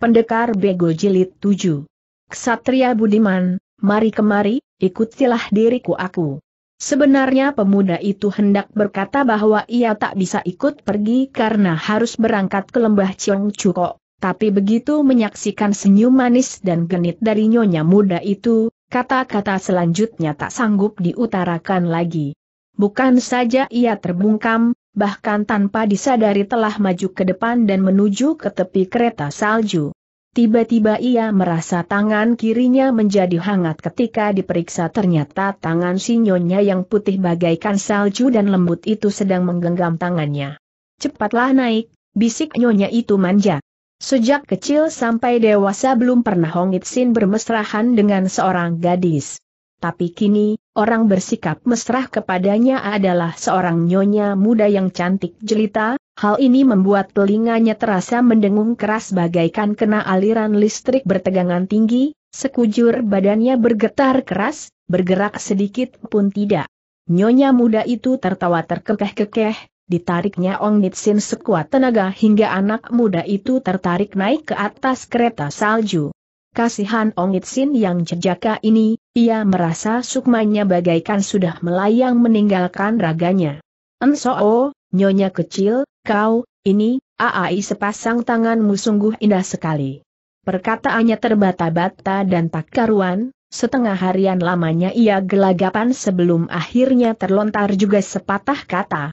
Pendekar Bego Jilid 7 Ksatria Budiman, mari kemari, ikutilah diriku aku. Sebenarnya pemuda itu hendak berkata bahwa ia tak bisa ikut pergi karena harus berangkat ke lembah Ciong Cuko, tapi begitu menyaksikan senyum manis dan genit dari nyonya muda itu, kata-kata selanjutnya tak sanggup diutarakan lagi. Bukan saja ia terbungkam, bahkan tanpa disadari telah maju ke depan dan menuju ke tepi kereta salju. Tiba-tiba ia merasa tangan kirinya menjadi hangat ketika diperiksa ternyata tangan sinyonya yang putih bagaikan salju dan lembut itu sedang menggenggam tangannya. Cepatlah naik, bisik nyonya itu manja. Sejak kecil sampai dewasa belum pernah Hong Itsin bermesrahan dengan seorang gadis. Tapi kini, orang bersikap mesra kepadanya adalah seorang nyonya muda yang cantik jelita, hal ini membuat telinganya terasa mendengung keras bagaikan kena aliran listrik bertegangan tinggi, sekujur badannya bergetar keras, bergerak sedikit pun tidak. Nyonya muda itu tertawa terkekeh-kekeh, ditariknya Ong Nitsin sekuat tenaga hingga anak muda itu tertarik naik ke atas kereta salju. Kasihan Ong Itsin yang jejaka ini, ia merasa sukmanya bagaikan sudah melayang meninggalkan raganya. Ensoo, nyonya kecil, kau, ini, aai sepasang tanganmu sungguh indah sekali. Perkataannya terbata-bata dan tak karuan, setengah harian lamanya ia gelagapan sebelum akhirnya terlontar juga sepatah kata.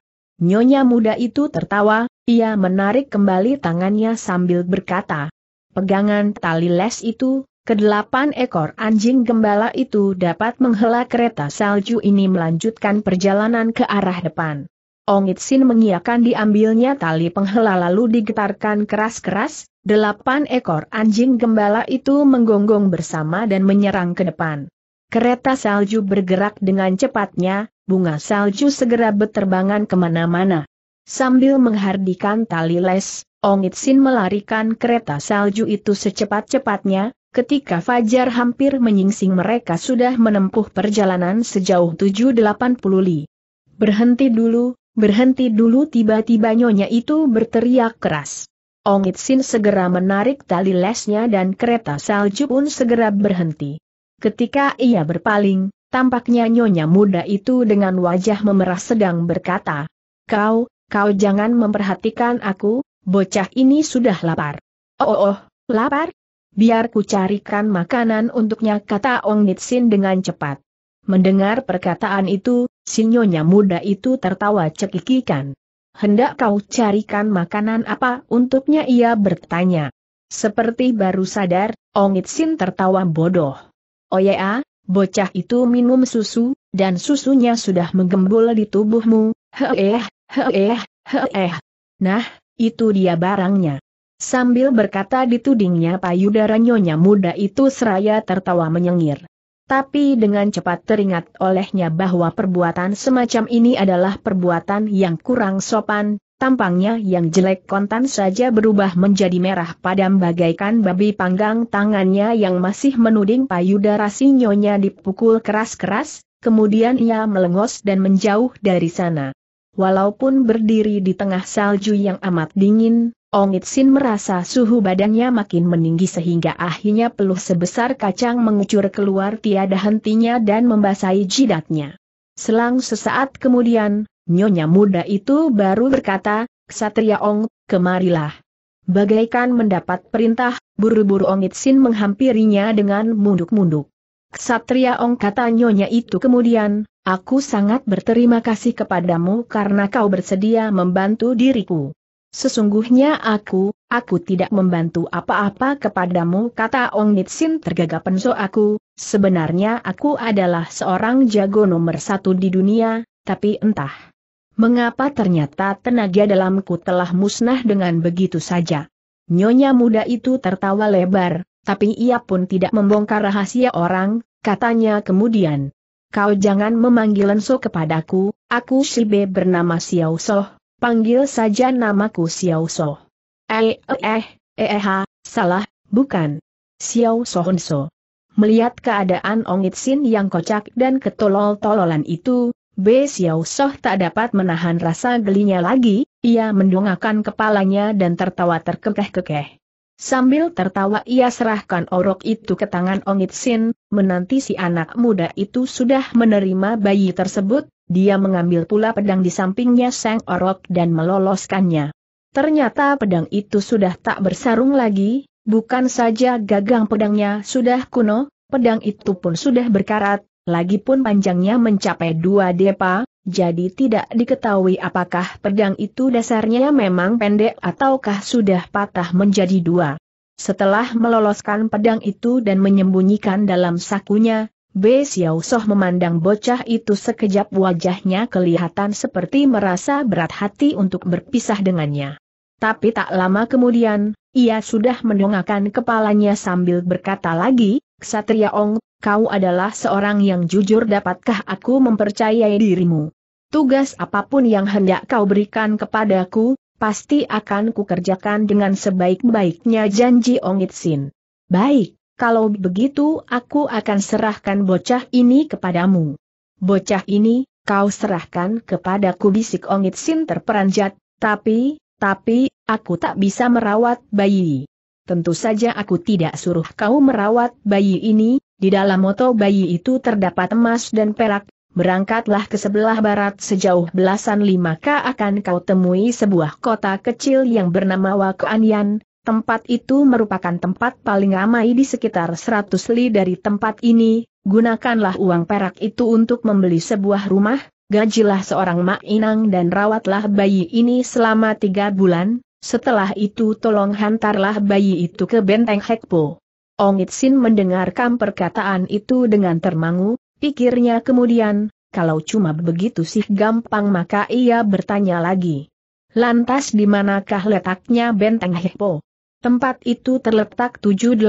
Nyonya muda itu tertawa, ia menarik kembali tangannya sambil berkata, pegangan tali les itu, kedelapan ekor anjing gembala itu dapat menghela kereta salju ini melanjutkan perjalanan ke arah depan. Ongit Sin mengiakan diambilnya tali penghela lalu digetarkan keras-keras, delapan ekor anjing gembala itu menggonggong bersama dan menyerang ke depan. Kereta salju bergerak dengan cepatnya, bunga salju segera beterbangan kemana-mana. Sambil menghardikan tali les, sin melarikan kereta salju itu secepat-cepatnya, ketika Fajar hampir menyingsing mereka sudah menempuh perjalanan sejauh 780 li. Berhenti dulu, berhenti dulu tiba-tiba nyonya itu berteriak keras. sin segera menarik tali lesnya dan kereta salju pun segera berhenti. Ketika ia berpaling, tampaknya nyonya muda itu dengan wajah memerah sedang berkata, Kau, kau jangan memperhatikan aku, bocah ini sudah lapar. Oh, oh, oh lapar? Biar ku carikan makanan untuknya kata Ong Nitsin dengan cepat. Mendengar perkataan itu, sinyonya muda itu tertawa cekikikan. Hendak kau carikan makanan apa untuknya ia bertanya. Seperti baru sadar, Ong Nitsin tertawa bodoh. Oh ya, ah, bocah itu minum susu, dan susunya sudah menggembul di tubuhmu, heeh, heeh, heeh. Nah, itu dia barangnya. Sambil berkata ditudingnya payudara nyonya muda itu seraya tertawa menyengir. Tapi dengan cepat teringat olehnya bahwa perbuatan semacam ini adalah perbuatan yang kurang sopan, tampangnya yang jelek kontan saja berubah menjadi merah padam bagaikan babi panggang tangannya yang masih menuding payudara si nyonya dipukul keras-keras, kemudian ia melengos dan menjauh dari sana walaupun berdiri di tengah salju yang amat dingin, Ong Itsin merasa suhu badannya makin meninggi sehingga akhirnya peluh sebesar kacang mengucur keluar tiada hentinya dan membasahi jidatnya. Selang sesaat kemudian, nyonya muda itu baru berkata, Ksatria Ong, kemarilah. Bagaikan mendapat perintah, buru-buru Ong Itsin menghampirinya dengan munduk-munduk. Ksatria Ong kata nyonya itu kemudian, Aku sangat berterima kasih kepadamu karena kau bersedia membantu diriku. Sesungguhnya aku, aku tidak membantu apa-apa kepadamu kata Ong Nitsin tergagap penso aku, sebenarnya aku adalah seorang jago nomor satu di dunia, tapi entah. Mengapa ternyata tenaga dalamku telah musnah dengan begitu saja? Nyonya muda itu tertawa lebar, tapi ia pun tidak membongkar rahasia orang, katanya kemudian kau jangan memanggil Enso kepadaku, aku Si B bernama Xiao Soh, panggil saja namaku Xiao Soh. Eh, eh, eh, eh, salah, bukan. Xiao Soh Enso. Melihat keadaan Ong Itsin yang kocak dan ketolol-tololan itu, B. Xiao Soh tak dapat menahan rasa gelinya lagi, ia mendongakkan kepalanya dan tertawa terkekeh-kekeh. Sambil tertawa ia serahkan orok itu ke tangan Ong Itsin, menanti si anak muda itu sudah menerima bayi tersebut, dia mengambil pula pedang di sampingnya sang Orok dan meloloskannya. Ternyata pedang itu sudah tak bersarung lagi, bukan saja gagang pedangnya sudah kuno, pedang itu pun sudah berkarat, lagi pun panjangnya mencapai dua depa, jadi tidak diketahui apakah pedang itu dasarnya memang pendek ataukah sudah patah menjadi dua. Setelah meloloskan pedang itu dan menyembunyikan dalam sakunya, B. Xiao Soh memandang bocah itu sekejap wajahnya kelihatan seperti merasa berat hati untuk berpisah dengannya. Tapi tak lama kemudian, ia sudah mendongakkan kepalanya sambil berkata lagi, Ksatria Ong, kau adalah seorang yang jujur dapatkah aku mempercayai dirimu? Tugas apapun yang hendak kau berikan kepadaku, pasti akan kukerjakan dengan sebaik-baiknya janji Ongit Sin. Baik, kalau begitu aku akan serahkan bocah ini kepadamu. Bocah ini, kau serahkan kepadaku bisik Ongit Sin terperanjat, tapi, tapi, aku tak bisa merawat bayi. Tentu saja aku tidak suruh kau merawat bayi ini, di dalam moto bayi itu terdapat emas dan perak, berangkatlah ke sebelah barat sejauh belasan lima ka akan kau temui sebuah kota kecil yang bernama Wakuanian. tempat itu merupakan tempat paling ramai di sekitar 100 li dari tempat ini, gunakanlah uang perak itu untuk membeli sebuah rumah, gajilah seorang mak inang dan rawatlah bayi ini selama tiga bulan, setelah itu tolong hantarlah bayi itu ke benteng Hekpo. Ong Itsin mendengarkan perkataan itu dengan termangu, Pikirnya kemudian, kalau cuma begitu sih gampang maka ia bertanya lagi. Lantas di manakah letaknya benteng Hepo? Tempat itu terletak 780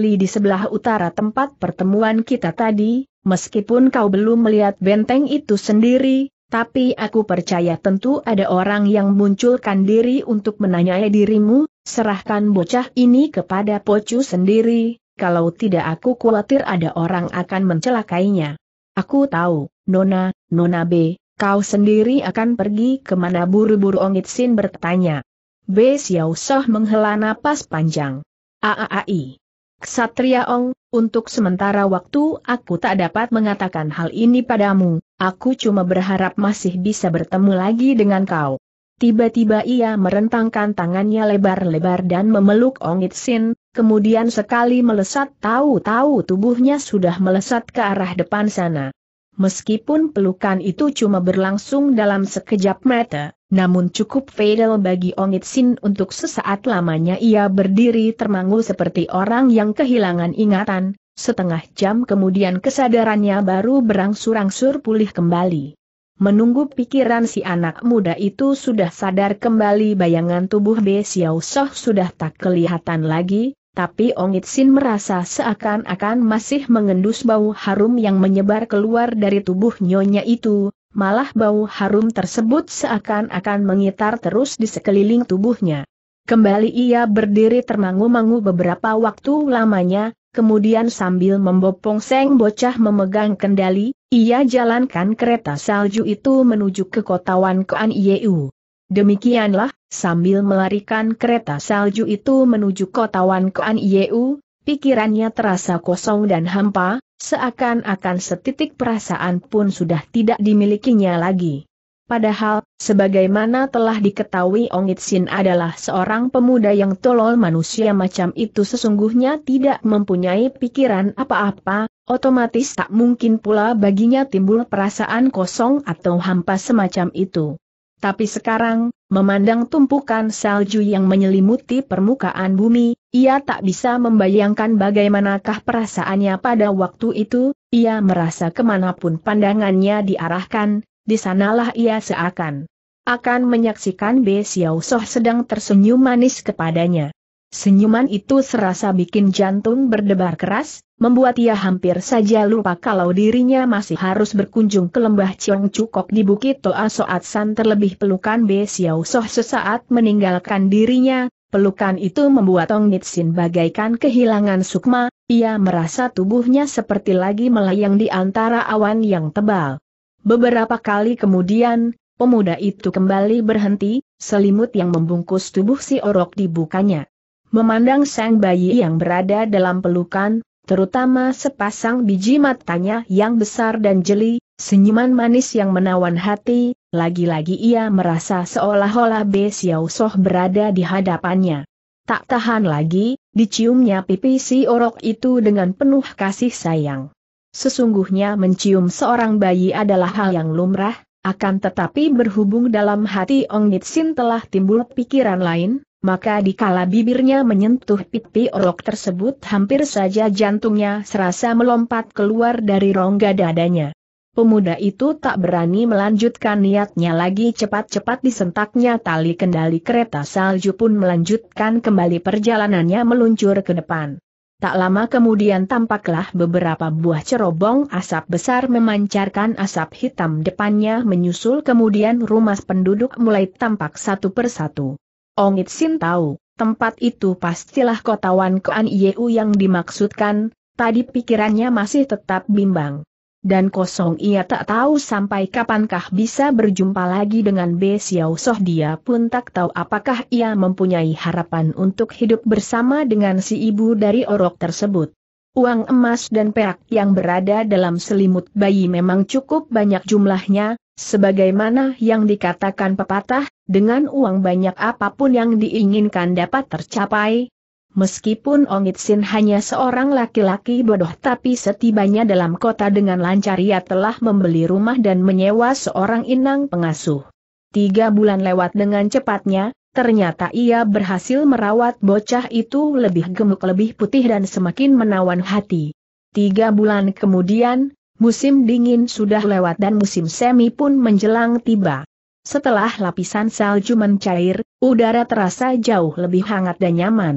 li di sebelah utara tempat pertemuan kita tadi, meskipun kau belum melihat benteng itu sendiri, tapi aku percaya tentu ada orang yang munculkan diri untuk menanyai dirimu, serahkan bocah ini kepada Pocu sendiri, kalau tidak aku khawatir ada orang akan mencelakainya. Aku tahu, Nona, Nona B, kau sendiri akan pergi kemana buru-buru Ongit Sin bertanya. B. Xiao Soh menghela napas panjang. Aaai. Ksatria Ong, untuk sementara waktu aku tak dapat mengatakan hal ini padamu, aku cuma berharap masih bisa bertemu lagi dengan kau. Tiba-tiba ia merentangkan tangannya lebar-lebar dan memeluk Ong Itsin, Sin, kemudian sekali melesat tahu-tahu tubuhnya sudah melesat ke arah depan sana. Meskipun pelukan itu cuma berlangsung dalam sekejap mata, namun cukup fatal bagi Ongit Sin untuk sesaat lamanya ia berdiri termangu seperti orang yang kehilangan ingatan, setengah jam kemudian kesadarannya baru berangsur-angsur pulih kembali. Menunggu pikiran si anak muda itu sudah sadar kembali bayangan tubuh Be Xiao Soh sudah tak kelihatan lagi, tapi Ongit Sin merasa seakan-akan masih mengendus bau harum yang menyebar keluar dari tubuh nyonya itu, malah bau harum tersebut seakan-akan mengitar terus di sekeliling tubuhnya. Kembali ia berdiri termangu-mangu beberapa waktu lamanya, kemudian sambil membopong seng bocah memegang kendali, ia jalankan kereta salju itu menuju ke kota Wan Kuan Yeu. Demikianlah, sambil melarikan kereta salju itu menuju kota Wan Kuan Yeu, pikirannya terasa kosong dan hampa, seakan-akan setitik perasaan pun sudah tidak dimilikinya lagi. Padahal, sebagaimana telah diketahui Ong Itsin adalah seorang pemuda yang tolol manusia macam itu sesungguhnya tidak mempunyai pikiran apa-apa, otomatis tak mungkin pula baginya timbul perasaan kosong atau hampa semacam itu. Tapi sekarang, memandang tumpukan salju yang menyelimuti permukaan bumi, ia tak bisa membayangkan bagaimanakah perasaannya pada waktu itu, ia merasa kemanapun pandangannya diarahkan, di sanalah ia seakan. Akan menyaksikan Be Xiao Soh sedang tersenyum manis kepadanya. Senyuman itu serasa bikin jantung berdebar keras, membuat ia hampir saja lupa kalau dirinya masih harus berkunjung ke lembah Ciong Cukok di Bukit Toa Soat San terlebih pelukan Be Xiao Soh sesaat meninggalkan dirinya, pelukan itu membuat Tong Nitsin bagaikan kehilangan sukma, ia merasa tubuhnya seperti lagi melayang di antara awan yang tebal. Beberapa kali kemudian, pemuda itu kembali berhenti, selimut yang membungkus tubuh si orok dibukanya. Memandang sang bayi yang berada dalam pelukan, terutama sepasang biji matanya yang besar dan jeli, senyuman manis yang menawan hati, lagi-lagi ia merasa seolah-olah Be Xiao Soh berada di hadapannya. Tak tahan lagi, diciumnya pipi si orok itu dengan penuh kasih sayang. Sesungguhnya mencium seorang bayi adalah hal yang lumrah, akan tetapi berhubung dalam hati Ong Nitsin telah timbul pikiran lain, maka dikala bibirnya menyentuh pipi orok tersebut hampir saja jantungnya serasa melompat keluar dari rongga dadanya. Pemuda itu tak berani melanjutkan niatnya lagi cepat-cepat disentaknya tali kendali kereta salju pun melanjutkan kembali perjalanannya meluncur ke depan. Tak lama kemudian tampaklah beberapa buah cerobong asap besar memancarkan asap hitam depannya menyusul kemudian rumah penduduk mulai tampak satu persatu. Ongit Sin tahu, tempat itu pastilah kotawan Kuan Yeu yang dimaksudkan, tadi pikirannya masih tetap bimbang. Dan kosong ia tak tahu sampai kapankah bisa berjumpa lagi dengan B. Xiao Soh dia pun tak tahu apakah ia mempunyai harapan untuk hidup bersama dengan si ibu dari orok tersebut. Uang emas dan perak yang berada dalam selimut bayi memang cukup banyak jumlahnya, Sebagaimana yang dikatakan pepatah, dengan uang banyak apapun yang diinginkan dapat tercapai. Meskipun Ongit Sin hanya seorang laki-laki bodoh tapi setibanya dalam kota dengan lancar ia telah membeli rumah dan menyewa seorang inang pengasuh. Tiga bulan lewat dengan cepatnya, ternyata ia berhasil merawat bocah itu lebih gemuk lebih putih dan semakin menawan hati. Tiga bulan kemudian, Musim dingin sudah lewat dan musim semi pun menjelang tiba. Setelah lapisan salju mencair, udara terasa jauh lebih hangat dan nyaman.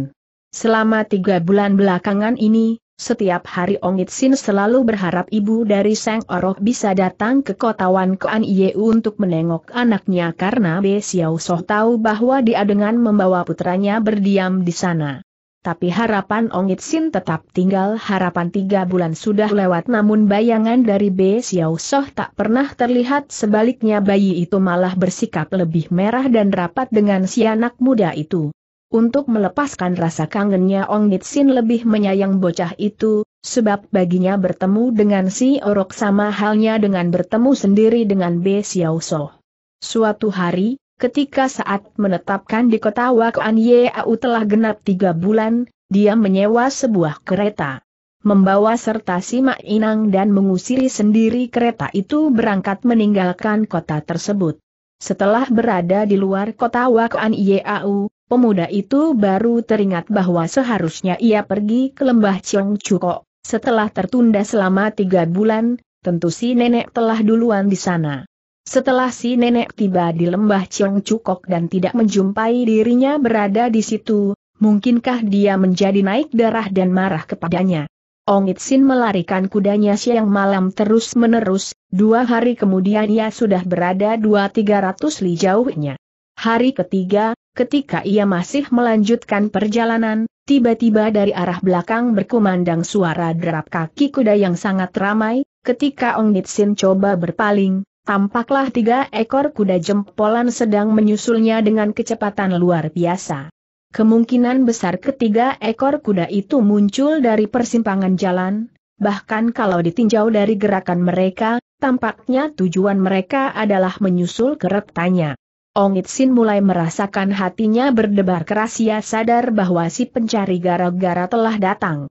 Selama tiga bulan belakangan ini, setiap hari Ongit Sin selalu berharap ibu dari Sang Orok bisa datang ke kota Wan Kuan Yeu untuk menengok anaknya karena Be Xiao Soh tahu bahwa dia dengan membawa putranya berdiam di sana. Tapi harapan Ongit Sin tetap tinggal harapan tiga bulan sudah lewat namun bayangan dari B. Xiao Soh tak pernah terlihat sebaliknya bayi itu malah bersikap lebih merah dan rapat dengan si anak muda itu. Untuk melepaskan rasa kangennya Ong Sin lebih menyayang bocah itu, sebab baginya bertemu dengan si Orok sama halnya dengan bertemu sendiri dengan B. Xiao Soh. Suatu hari, Ketika saat menetapkan di kota Wakuan Yau telah genap tiga bulan, dia menyewa sebuah kereta. Membawa serta Sima Inang dan mengusiri sendiri kereta itu berangkat meninggalkan kota tersebut. Setelah berada di luar kota Wakuan Yau, pemuda itu baru teringat bahwa seharusnya ia pergi ke lembah Chiong Chuko. Setelah tertunda selama tiga bulan, tentu si nenek telah duluan di sana. Setelah si nenek tiba di lembah Ciong Cukok dan tidak menjumpai dirinya berada di situ, mungkinkah dia menjadi naik darah dan marah kepadanya? Ong Itsin melarikan kudanya siang malam terus-menerus, dua hari kemudian ia sudah berada dua tiga ratus li jauhnya. Hari ketiga, ketika ia masih melanjutkan perjalanan, tiba-tiba dari arah belakang berkumandang suara derap kaki kuda yang sangat ramai, ketika Ong Itsin coba berpaling, tampaklah tiga ekor kuda jempolan sedang menyusulnya dengan kecepatan luar biasa. Kemungkinan besar ketiga ekor kuda itu muncul dari persimpangan jalan, bahkan kalau ditinjau dari gerakan mereka, tampaknya tujuan mereka adalah menyusul keretanya. Ong Itsin mulai merasakan hatinya berdebar keras ia sadar bahwa si pencari gara-gara telah datang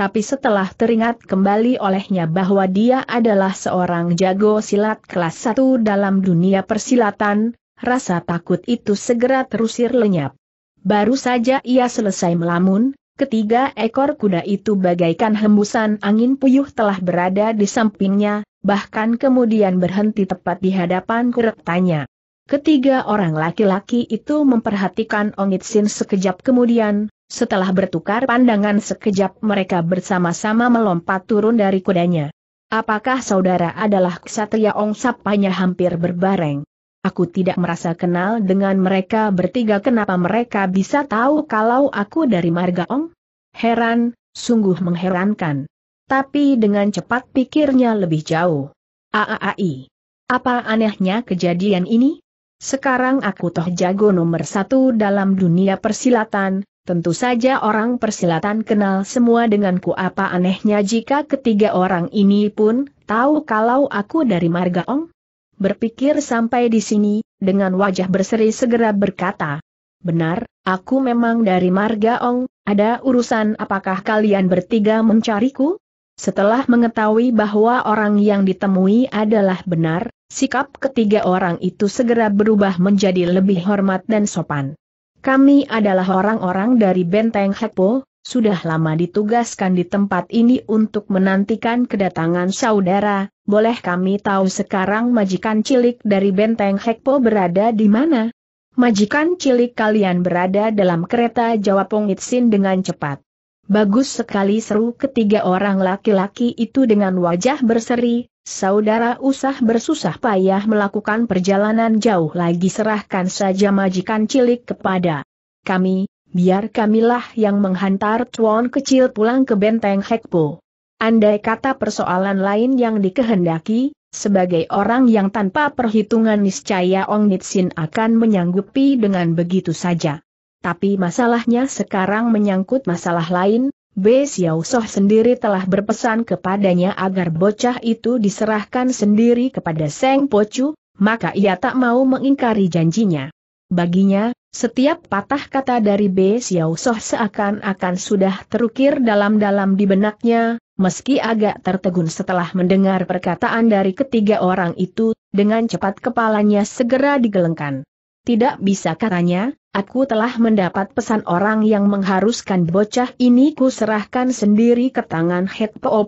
tapi setelah teringat kembali olehnya bahwa dia adalah seorang jago silat kelas 1 dalam dunia persilatan, rasa takut itu segera terusir lenyap. Baru saja ia selesai melamun, ketiga ekor kuda itu bagaikan hembusan angin puyuh telah berada di sampingnya, bahkan kemudian berhenti tepat di hadapan keretanya. Ketiga orang laki-laki itu memperhatikan Ongit sekejap kemudian, setelah bertukar pandangan sekejap mereka bersama-sama melompat turun dari kudanya. Apakah saudara adalah Ksatria Ong sapanya hampir berbareng? Aku tidak merasa kenal dengan mereka bertiga kenapa mereka bisa tahu kalau aku dari Marga Ong? Heran, sungguh mengherankan. Tapi dengan cepat pikirnya lebih jauh. Aaai. Apa anehnya kejadian ini? Sekarang aku toh jago nomor satu dalam dunia persilatan, Tentu saja orang persilatan kenal semua denganku apa anehnya jika ketiga orang ini pun tahu kalau aku dari marga Margaong? Berpikir sampai di sini, dengan wajah berseri segera berkata, Benar, aku memang dari marga Margaong, ada urusan apakah kalian bertiga mencariku? Setelah mengetahui bahwa orang yang ditemui adalah benar, sikap ketiga orang itu segera berubah menjadi lebih hormat dan sopan. Kami adalah orang-orang dari Benteng Hekpo, sudah lama ditugaskan di tempat ini untuk menantikan kedatangan saudara, boleh kami tahu sekarang majikan cilik dari Benteng Hekpo berada di mana? Majikan cilik kalian berada dalam kereta Jawa Pongitsin dengan cepat. Bagus sekali seru ketiga orang laki-laki itu dengan wajah berseri, saudara usah bersusah payah melakukan perjalanan jauh lagi serahkan saja majikan cilik kepada kami, biar kamilah yang menghantar tuan kecil pulang ke benteng Hekpo. Andai kata persoalan lain yang dikehendaki, sebagai orang yang tanpa perhitungan niscaya Ong Nitsin akan menyanggupi dengan begitu saja. Tapi masalahnya sekarang menyangkut masalah lain, B. Xiao Soh sendiri telah berpesan kepadanya agar bocah itu diserahkan sendiri kepada Seng Pocu, maka ia tak mau mengingkari janjinya. Baginya, setiap patah kata dari B. Xiao Soh seakan-akan sudah terukir dalam-dalam di benaknya, meski agak tertegun setelah mendengar perkataan dari ketiga orang itu, dengan cepat kepalanya segera digelengkan. Tidak bisa katanya, aku telah mendapat pesan orang yang mengharuskan bocah ini ku serahkan sendiri ke tangan Het Po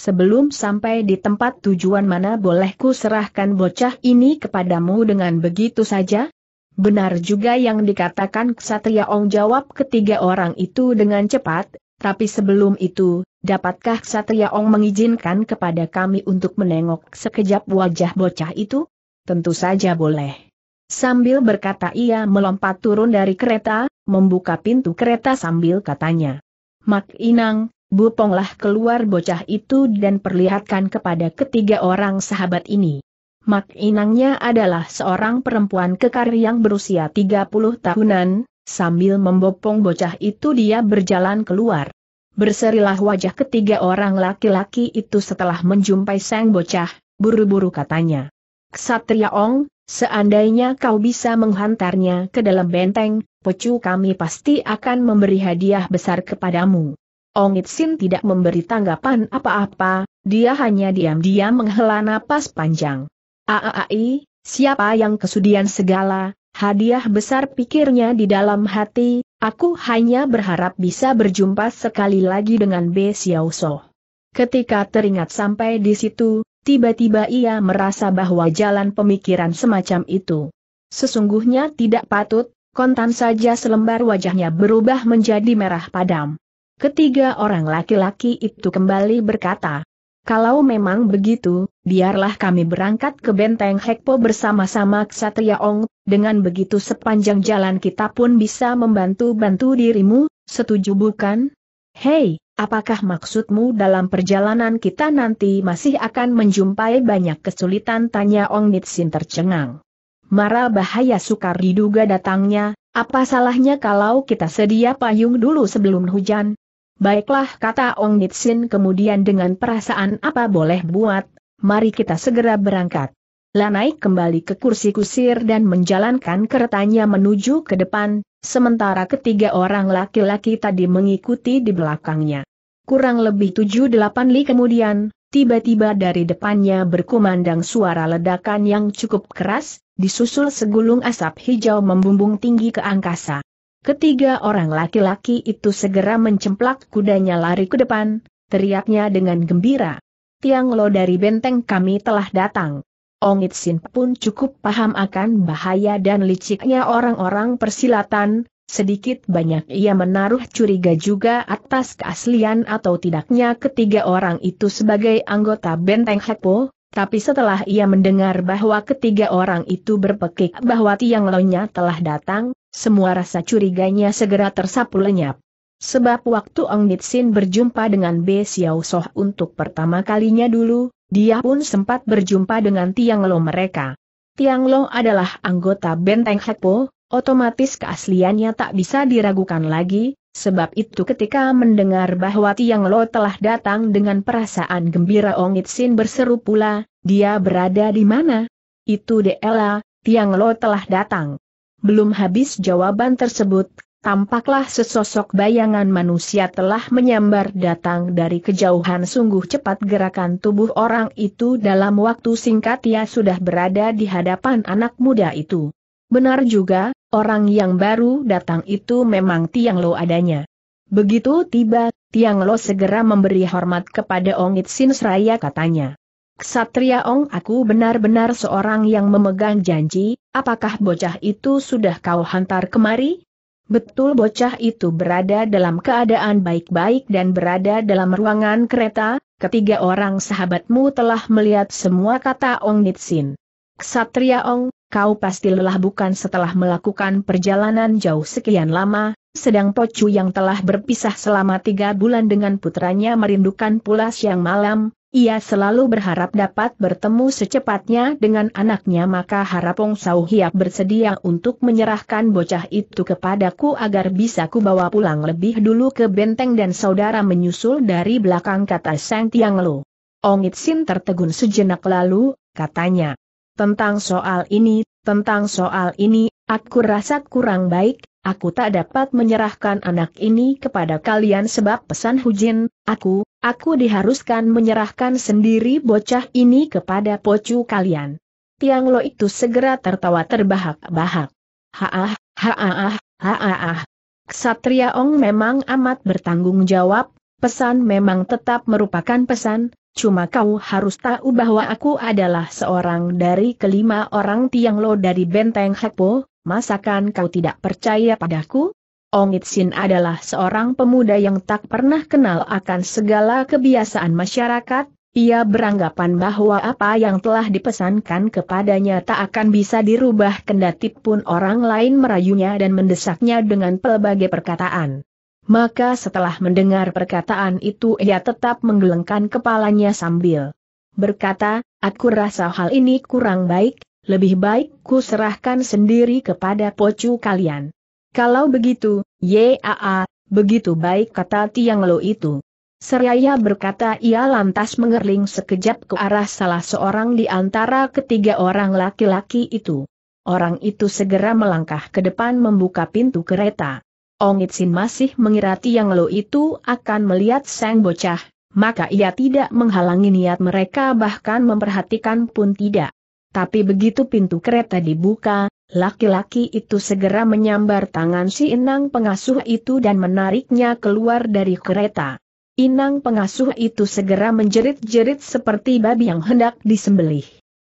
sebelum sampai di tempat tujuan mana boleh ku serahkan bocah ini kepadamu dengan begitu saja? Benar juga yang dikatakan Ksatria Ong jawab ketiga orang itu dengan cepat, tapi sebelum itu, dapatkah Ksatria Ong mengizinkan kepada kami untuk menengok sekejap wajah bocah itu? Tentu saja boleh. Sambil berkata ia melompat turun dari kereta, membuka pintu kereta sambil katanya. Mak Inang, buponglah keluar bocah itu dan perlihatkan kepada ketiga orang sahabat ini. Mak Inangnya adalah seorang perempuan kekar yang berusia 30 tahunan, sambil membopong bocah itu dia berjalan keluar. Berserilah wajah ketiga orang laki-laki itu setelah menjumpai sang bocah, buru-buru katanya. Ksatria Ong, Seandainya kau bisa menghantarnya ke dalam benteng, pecu kami pasti akan memberi hadiah besar kepadamu. Ong Sin tidak memberi tanggapan apa-apa, dia hanya diam-diam menghela napas panjang. Aai, siapa yang kesudian segala, hadiah besar pikirnya di dalam hati, aku hanya berharap bisa berjumpa sekali lagi dengan Be Xiao So. Ketika teringat sampai di situ, Tiba-tiba ia merasa bahwa jalan pemikiran semacam itu sesungguhnya tidak patut, kontan saja selembar wajahnya berubah menjadi merah padam. Ketiga orang laki-laki itu kembali berkata, kalau memang begitu, biarlah kami berangkat ke benteng Hekpo bersama-sama Ksatria Ong, dengan begitu sepanjang jalan kita pun bisa membantu-bantu dirimu, setuju bukan? Hei, Apakah maksudmu dalam perjalanan kita nanti masih akan menjumpai banyak kesulitan? Tanya Ong Nitsin tercengang. Mara bahaya sukar diduga datangnya, apa salahnya kalau kita sedia payung dulu sebelum hujan? Baiklah kata Ong Nitsin kemudian dengan perasaan apa boleh buat, mari kita segera berangkat. La naik kembali ke kursi kusir dan menjalankan keretanya menuju ke depan, sementara ketiga orang laki-laki tadi mengikuti di belakangnya. Kurang lebih tujuh delapan li kemudian, tiba-tiba dari depannya berkumandang suara ledakan yang cukup keras, disusul segulung asap hijau membumbung tinggi ke angkasa. Ketiga orang laki-laki itu segera mencemplak kudanya lari ke depan, teriaknya dengan gembira. Tiang lo dari benteng kami telah datang. Ong Itsin pun cukup paham akan bahaya dan liciknya orang-orang persilatan, sedikit banyak ia menaruh curiga juga atas keaslian atau tidaknya ketiga orang itu sebagai anggota benteng Hepo, tapi setelah ia mendengar bahwa ketiga orang itu berpekik bahwa Tiang Lonya telah datang, semua rasa curiganya segera tersapu lenyap. Sebab waktu Ong Nitsin berjumpa dengan B Xiao Soh untuk pertama kalinya dulu, dia pun sempat berjumpa dengan Tiang Lo mereka. Tiang Lo adalah anggota benteng Hekpo, otomatis keasliannya tak bisa diragukan lagi, sebab itu ketika mendengar bahwa Tiang Lo telah datang dengan perasaan gembira Ong Nitsin berseru pula, dia berada di mana? Itu Dela, Tiang Lo telah datang. Belum habis jawaban tersebut, tampaklah sesosok bayangan manusia telah menyambar datang dari kejauhan sungguh cepat gerakan tubuh orang itu dalam waktu singkat ia sudah berada di hadapan anak muda itu. Benar juga, orang yang baru datang itu memang Tiang Lo adanya. Begitu tiba, Tiang Lo segera memberi hormat kepada Ong Itsin Seraya katanya. Ksatria Ong aku benar-benar seorang yang memegang janji, apakah bocah itu sudah kau hantar kemari? Betul bocah itu berada dalam keadaan baik-baik dan berada dalam ruangan kereta, ketiga orang sahabatmu telah melihat semua kata Ong Nitsin. Ksatria Ong, kau pasti lelah bukan setelah melakukan perjalanan jauh sekian lama, sedang Pocu yang telah berpisah selama tiga bulan dengan putranya merindukan pula siang malam, ia selalu berharap dapat bertemu secepatnya dengan anaknya maka Harapong Sauhiap bersedia untuk menyerahkan bocah itu kepadaku agar bisa kubawa pulang lebih dulu ke benteng dan saudara menyusul dari belakang kata Sang Tiang Lo. Ongit Sin tertegun sejenak lalu, katanya. Tentang soal ini, tentang soal ini, aku rasa kurang baik, Aku tak dapat menyerahkan anak ini kepada kalian sebab pesan Hujin, aku, aku diharuskan menyerahkan sendiri bocah ini kepada pocu kalian. Tiang Lo itu segera tertawa terbahak-bahak. Haah, haah, haah. Ksatria Ong memang amat bertanggung jawab, pesan memang tetap merupakan pesan, Cuma kau harus tahu bahwa aku adalah seorang dari kelima orang Tiang Lo dari Benteng Hakpo, masakan kau tidak percaya padaku? Ong Itsin adalah seorang pemuda yang tak pernah kenal akan segala kebiasaan masyarakat, ia beranggapan bahwa apa yang telah dipesankan kepadanya tak akan bisa dirubah kendatipun orang lain merayunya dan mendesaknya dengan pelbagai perkataan. Maka setelah mendengar perkataan itu ia tetap menggelengkan kepalanya sambil berkata, aku rasa hal ini kurang baik, lebih baik ku serahkan sendiri kepada pocu kalian. Kalau begitu, yaa, begitu baik kata Tiang Lo itu. Seraya berkata ia lantas mengerling sekejap ke arah salah seorang di antara ketiga orang laki-laki itu. Orang itu segera melangkah ke depan membuka pintu kereta. Ongitsin Itzin masih mengira Tiang Lo itu akan melihat sang bocah, maka ia tidak menghalangi niat mereka bahkan memperhatikan pun tidak. Tapi begitu pintu kereta dibuka, laki-laki itu segera menyambar tangan si inang pengasuh itu dan menariknya keluar dari kereta. Inang pengasuh itu segera menjerit-jerit seperti babi yang hendak disembelih.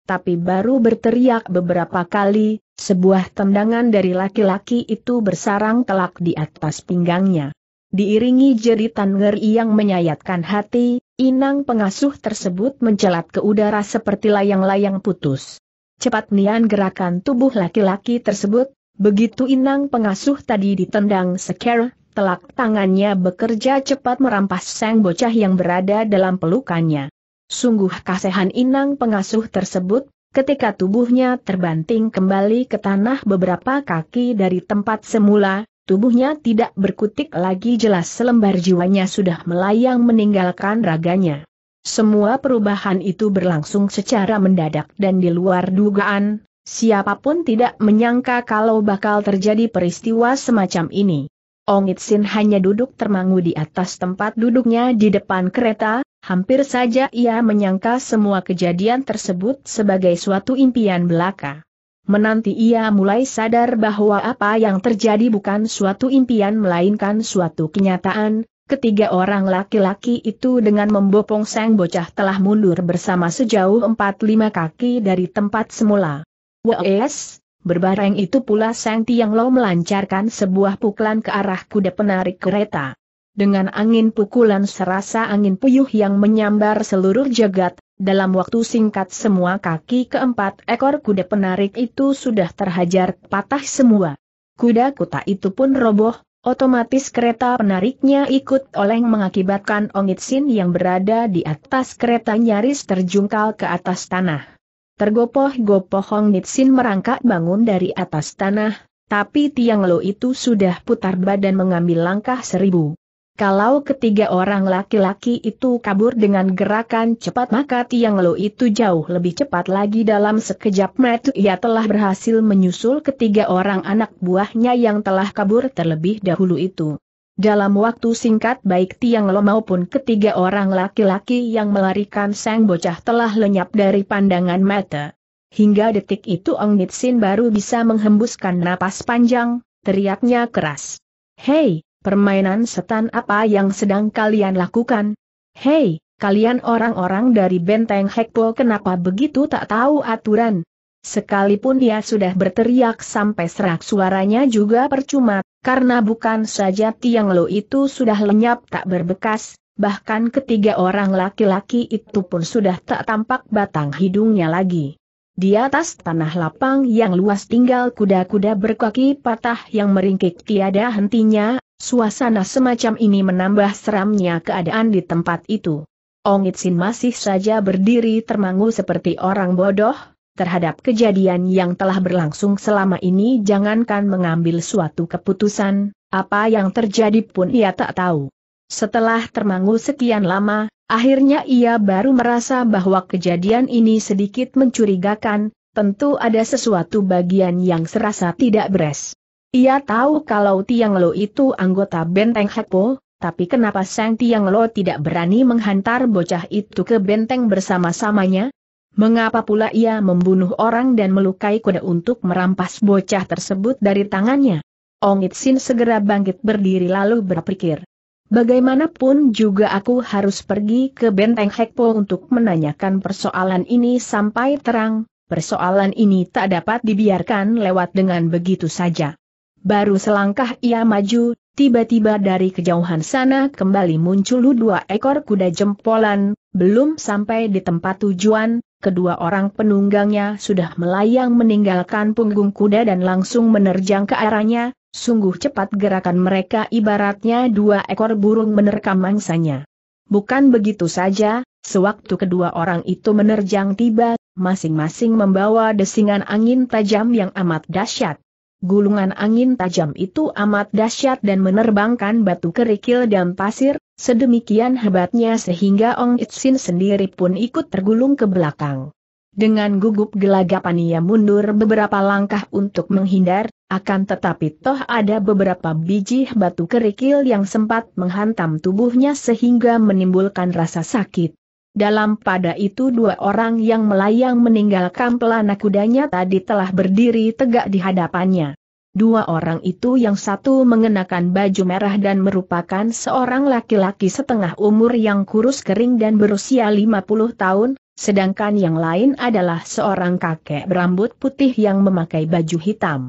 Tapi baru berteriak beberapa kali, sebuah tendangan dari laki-laki itu bersarang telak di atas pinggangnya. Diiringi jeritan ngeri yang menyayatkan hati, inang pengasuh tersebut mencelat ke udara seperti layang-layang putus. Cepat nian gerakan tubuh laki-laki tersebut, begitu inang pengasuh tadi ditendang seker, telak tangannya bekerja cepat merampas sang bocah yang berada dalam pelukannya. Sungguh kasihan inang pengasuh tersebut, ketika tubuhnya terbanting kembali ke tanah beberapa kaki dari tempat semula, Tubuhnya tidak berkutik lagi jelas selembar jiwanya sudah melayang meninggalkan raganya. Semua perubahan itu berlangsung secara mendadak dan di luar dugaan, siapapun tidak menyangka kalau bakal terjadi peristiwa semacam ini. Ong Itsin hanya duduk termangu di atas tempat duduknya di depan kereta, hampir saja ia menyangka semua kejadian tersebut sebagai suatu impian belaka menanti ia mulai sadar bahwa apa yang terjadi bukan suatu impian melainkan suatu kenyataan, Ketiga orang laki-laki itu dengan membopong sang bocah telah mundur bersama sejauh 4-5 kaki dari tempat semula. Wes, berbareng itu pula sang Tiang Lo melancarkan sebuah pukulan ke arah kuda penarik kereta. Dengan angin pukulan serasa angin puyuh yang menyambar seluruh jagat, dalam waktu singkat semua kaki keempat ekor kuda penarik itu sudah terhajar patah semua. Kuda kuta itu pun roboh, otomatis kereta penariknya ikut oleng mengakibatkan Ongitsin yang berada di atas kereta nyaris terjungkal ke atas tanah. Tergopoh-gopoh Ongitsin merangkak bangun dari atas tanah, tapi Tiang Lo itu sudah putar badan mengambil langkah seribu. Kalau ketiga orang laki-laki itu kabur dengan gerakan cepat maka Tiang Lo itu jauh lebih cepat lagi dalam sekejap mata ia telah berhasil menyusul ketiga orang anak buahnya yang telah kabur terlebih dahulu itu. Dalam waktu singkat baik Tiang Lo maupun ketiga orang laki-laki yang melarikan sang bocah telah lenyap dari pandangan mata. Hingga detik itu Ong Nitsin baru bisa menghembuskan napas panjang, teriaknya keras. Hei, Permainan setan apa yang sedang kalian lakukan? Hei, kalian orang-orang dari benteng Hekpo kenapa begitu tak tahu aturan? Sekalipun dia sudah berteriak sampai serak suaranya juga percuma, karena bukan saja Tiang Lo itu sudah lenyap tak berbekas, bahkan ketiga orang laki-laki itu pun sudah tak tampak batang hidungnya lagi. Di atas tanah lapang yang luas tinggal kuda-kuda berkaki patah yang meringkik tiada hentinya, suasana semacam ini menambah seramnya keadaan di tempat itu. Ongit Sin masih saja berdiri termangu seperti orang bodoh, terhadap kejadian yang telah berlangsung selama ini jangankan mengambil suatu keputusan, apa yang terjadi pun ia tak tahu. Setelah termangu sekian lama, Akhirnya ia baru merasa bahwa kejadian ini sedikit mencurigakan, tentu ada sesuatu bagian yang serasa tidak beres. Ia tahu kalau Tiang Lo itu anggota benteng Hekpo, tapi kenapa Sang Tiang Lo tidak berani menghantar bocah itu ke benteng bersama-samanya? Mengapa pula ia membunuh orang dan melukai kuda untuk merampas bocah tersebut dari tangannya? Ong Itsin segera bangkit berdiri lalu berpikir. Bagaimanapun juga aku harus pergi ke benteng Hekpo untuk menanyakan persoalan ini sampai terang, persoalan ini tak dapat dibiarkan lewat dengan begitu saja. Baru selangkah ia maju, tiba-tiba dari kejauhan sana kembali muncul dua ekor kuda jempolan, belum sampai di tempat tujuan, kedua orang penunggangnya sudah melayang meninggalkan punggung kuda dan langsung menerjang ke arahnya, Sungguh cepat gerakan mereka ibaratnya dua ekor burung menerkam mangsanya. Bukan begitu saja, sewaktu kedua orang itu menerjang tiba, masing-masing membawa desingan angin tajam yang amat dahsyat. Gulungan angin tajam itu amat dahsyat dan menerbangkan batu kerikil dan pasir, sedemikian hebatnya sehingga Ong Itsin sendiri pun ikut tergulung ke belakang. Dengan gugup gelagapan ia mundur beberapa langkah untuk menghindar, akan tetapi toh ada beberapa biji batu kerikil yang sempat menghantam tubuhnya sehingga menimbulkan rasa sakit. Dalam pada itu dua orang yang melayang meninggalkan pelana kudanya tadi telah berdiri tegak di hadapannya. Dua orang itu yang satu mengenakan baju merah dan merupakan seorang laki-laki setengah umur yang kurus kering dan berusia 50 tahun, sedangkan yang lain adalah seorang kakek berambut putih yang memakai baju hitam.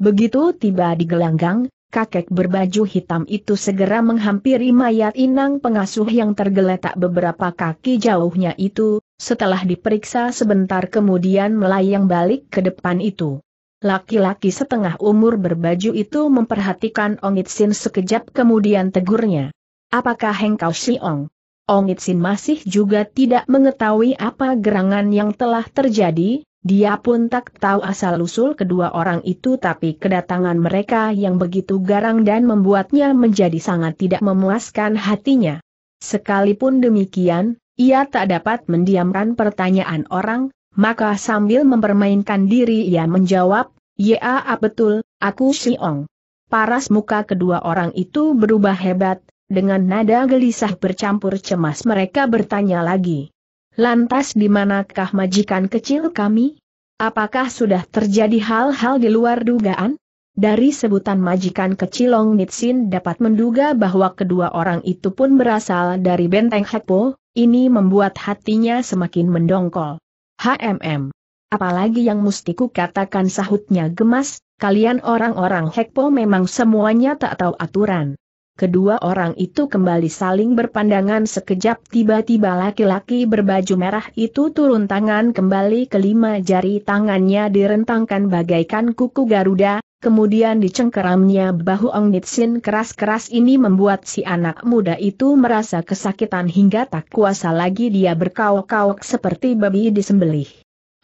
Begitu tiba di gelanggang, kakek berbaju hitam itu segera menghampiri mayat inang pengasuh yang tergeletak beberapa kaki jauhnya itu, setelah diperiksa sebentar kemudian melayang balik ke depan itu. Laki-laki setengah umur berbaju itu memperhatikan Ong Itsin sekejap kemudian tegurnya. Apakah hengkau si Ong? Ong Itsin masih juga tidak mengetahui apa gerangan yang telah terjadi, dia pun tak tahu asal-usul kedua orang itu tapi kedatangan mereka yang begitu garang dan membuatnya menjadi sangat tidak memuaskan hatinya. Sekalipun demikian, ia tak dapat mendiamkan pertanyaan orang, maka sambil mempermainkan diri ia menjawab, Ya ah, betul, aku Siong. Paras muka kedua orang itu berubah hebat, dengan nada gelisah bercampur cemas mereka bertanya lagi. Lantas di manakah majikan kecil kami? Apakah sudah terjadi hal-hal di luar dugaan? Dari sebutan majikan kecil Long Nitsin dapat menduga bahwa kedua orang itu pun berasal dari benteng Hepo, ini membuat hatinya semakin mendongkol. HMM. Apalagi yang mustiku katakan sahutnya gemas, kalian orang-orang Hekpo memang semuanya tak tahu aturan. Kedua orang itu kembali saling berpandangan sekejap tiba-tiba laki-laki berbaju merah itu turun tangan kembali ke lima jari tangannya direntangkan bagaikan kuku Garuda, kemudian dicengkeramnya bahu Ong Nitsin keras-keras ini membuat si anak muda itu merasa kesakitan hingga tak kuasa lagi dia berkauk kauk seperti babi disembelih.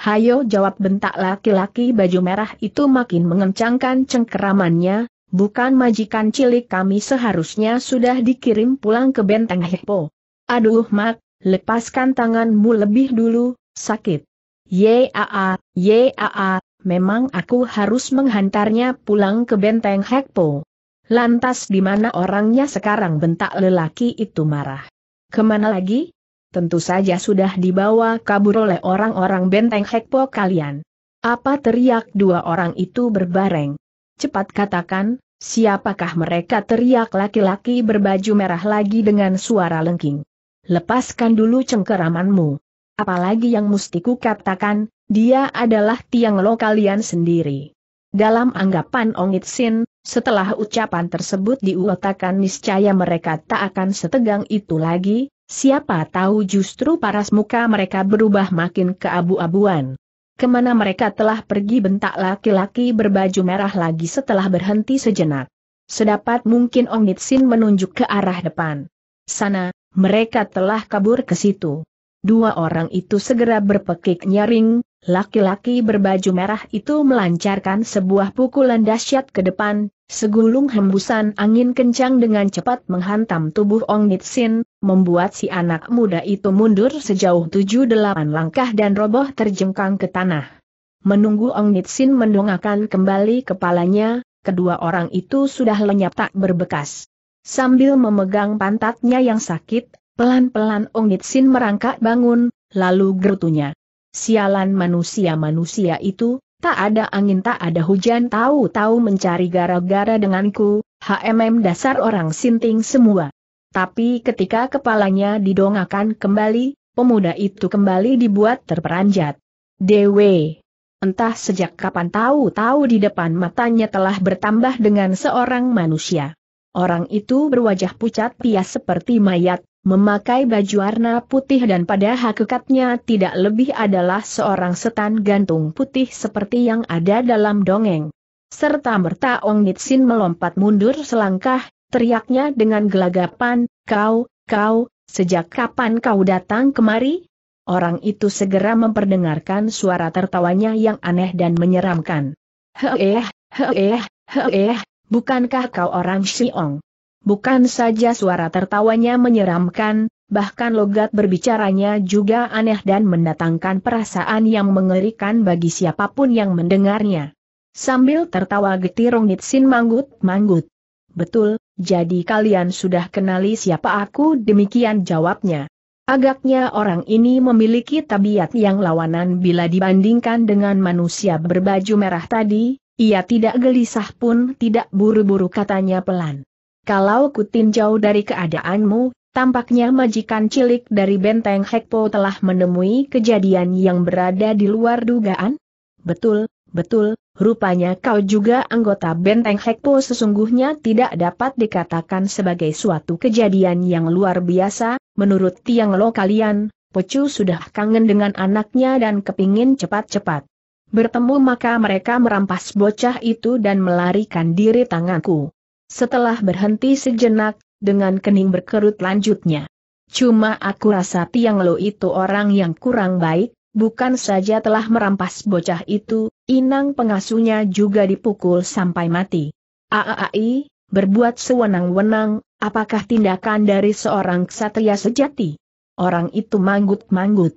Hayo jawab bentak laki-laki baju merah itu makin mengencangkan cengkeramannya, bukan majikan cilik kami seharusnya sudah dikirim pulang ke benteng Hippo. Aduh Mak, lepaskan tanganmu lebih dulu, sakit. Yaa, yaa, memang aku harus menghantarnya pulang ke benteng Hekpo. Lantas di mana orangnya sekarang bentak lelaki itu marah. Kemana lagi? Tentu saja sudah dibawa kabur oleh orang-orang benteng Hekpo kalian. Apa teriak dua orang itu berbareng? Cepat katakan, Siapakah mereka teriak laki-laki berbaju merah lagi dengan suara lengking. Lepaskan dulu cengkeramanmu. Apalagi yang mesti ku katakan, dia adalah tiang lo kalian sendiri. Dalam anggapan Ongit Sin, setelah ucapan tersebut diulotakan niscaya mereka tak akan setegang itu lagi, siapa tahu justru paras muka mereka berubah makin keabu-abuan. Kemana mereka telah pergi bentak laki-laki berbaju merah lagi setelah berhenti sejenak. Sedapat mungkin Ong Nitsin menunjuk ke arah depan. Sana, mereka telah kabur ke situ. Dua orang itu segera berpekik nyaring, Laki-laki berbaju merah itu melancarkan sebuah pukulan dahsyat ke depan, segulung hembusan angin kencang dengan cepat menghantam tubuh Ong Nitsin, membuat si anak muda itu mundur sejauh tujuh delapan langkah dan roboh terjengkang ke tanah. Menunggu Ong Nitsin mendongakkan kembali kepalanya, kedua orang itu sudah lenyap tak berbekas. Sambil memegang pantatnya yang sakit, pelan-pelan Ong Nitsin merangkak bangun, lalu gerutunya Sialan manusia-manusia itu, tak ada angin tak ada hujan tahu-tahu mencari gara-gara denganku, HMM dasar orang sinting semua. Tapi ketika kepalanya didongakan kembali, pemuda itu kembali dibuat terperanjat. Dewe. Entah sejak kapan tahu-tahu di depan matanya telah bertambah dengan seorang manusia. Orang itu berwajah pucat pias seperti mayat, memakai baju warna putih dan pada hakikatnya tidak lebih adalah seorang setan gantung putih seperti yang ada dalam dongeng. Serta merta Ong Nitsin melompat mundur selangkah, teriaknya dengan gelagapan, kau, kau, sejak kapan kau datang kemari? Orang itu segera memperdengarkan suara tertawanya yang aneh dan menyeramkan. Heeh, heeh, heeh, bukankah kau orang Siong? Bukan saja suara tertawanya menyeramkan, bahkan logat berbicaranya juga aneh dan mendatangkan perasaan yang mengerikan bagi siapapun yang mendengarnya. Sambil tertawa getir Nitsin manggut-manggut. Betul, jadi kalian sudah kenali siapa aku demikian jawabnya. Agaknya orang ini memiliki tabiat yang lawanan bila dibandingkan dengan manusia berbaju merah tadi, ia tidak gelisah pun tidak buru-buru katanya pelan. Kalau kutinjau dari keadaanmu, tampaknya majikan cilik dari benteng Hekpo telah menemui kejadian yang berada di luar dugaan? Betul, betul, rupanya kau juga anggota benteng Hekpo sesungguhnya tidak dapat dikatakan sebagai suatu kejadian yang luar biasa, menurut tiang lo kalian, Pocu sudah kangen dengan anaknya dan kepingin cepat-cepat. Bertemu maka mereka merampas bocah itu dan melarikan diri tanganku. Setelah berhenti sejenak, dengan kening berkerut lanjutnya. Cuma aku rasa Tiang Lo itu orang yang kurang baik, bukan saja telah merampas bocah itu, inang pengasuhnya juga dipukul sampai mati. Aai, berbuat sewenang-wenang, apakah tindakan dari seorang ksatria sejati? Orang itu manggut-manggut.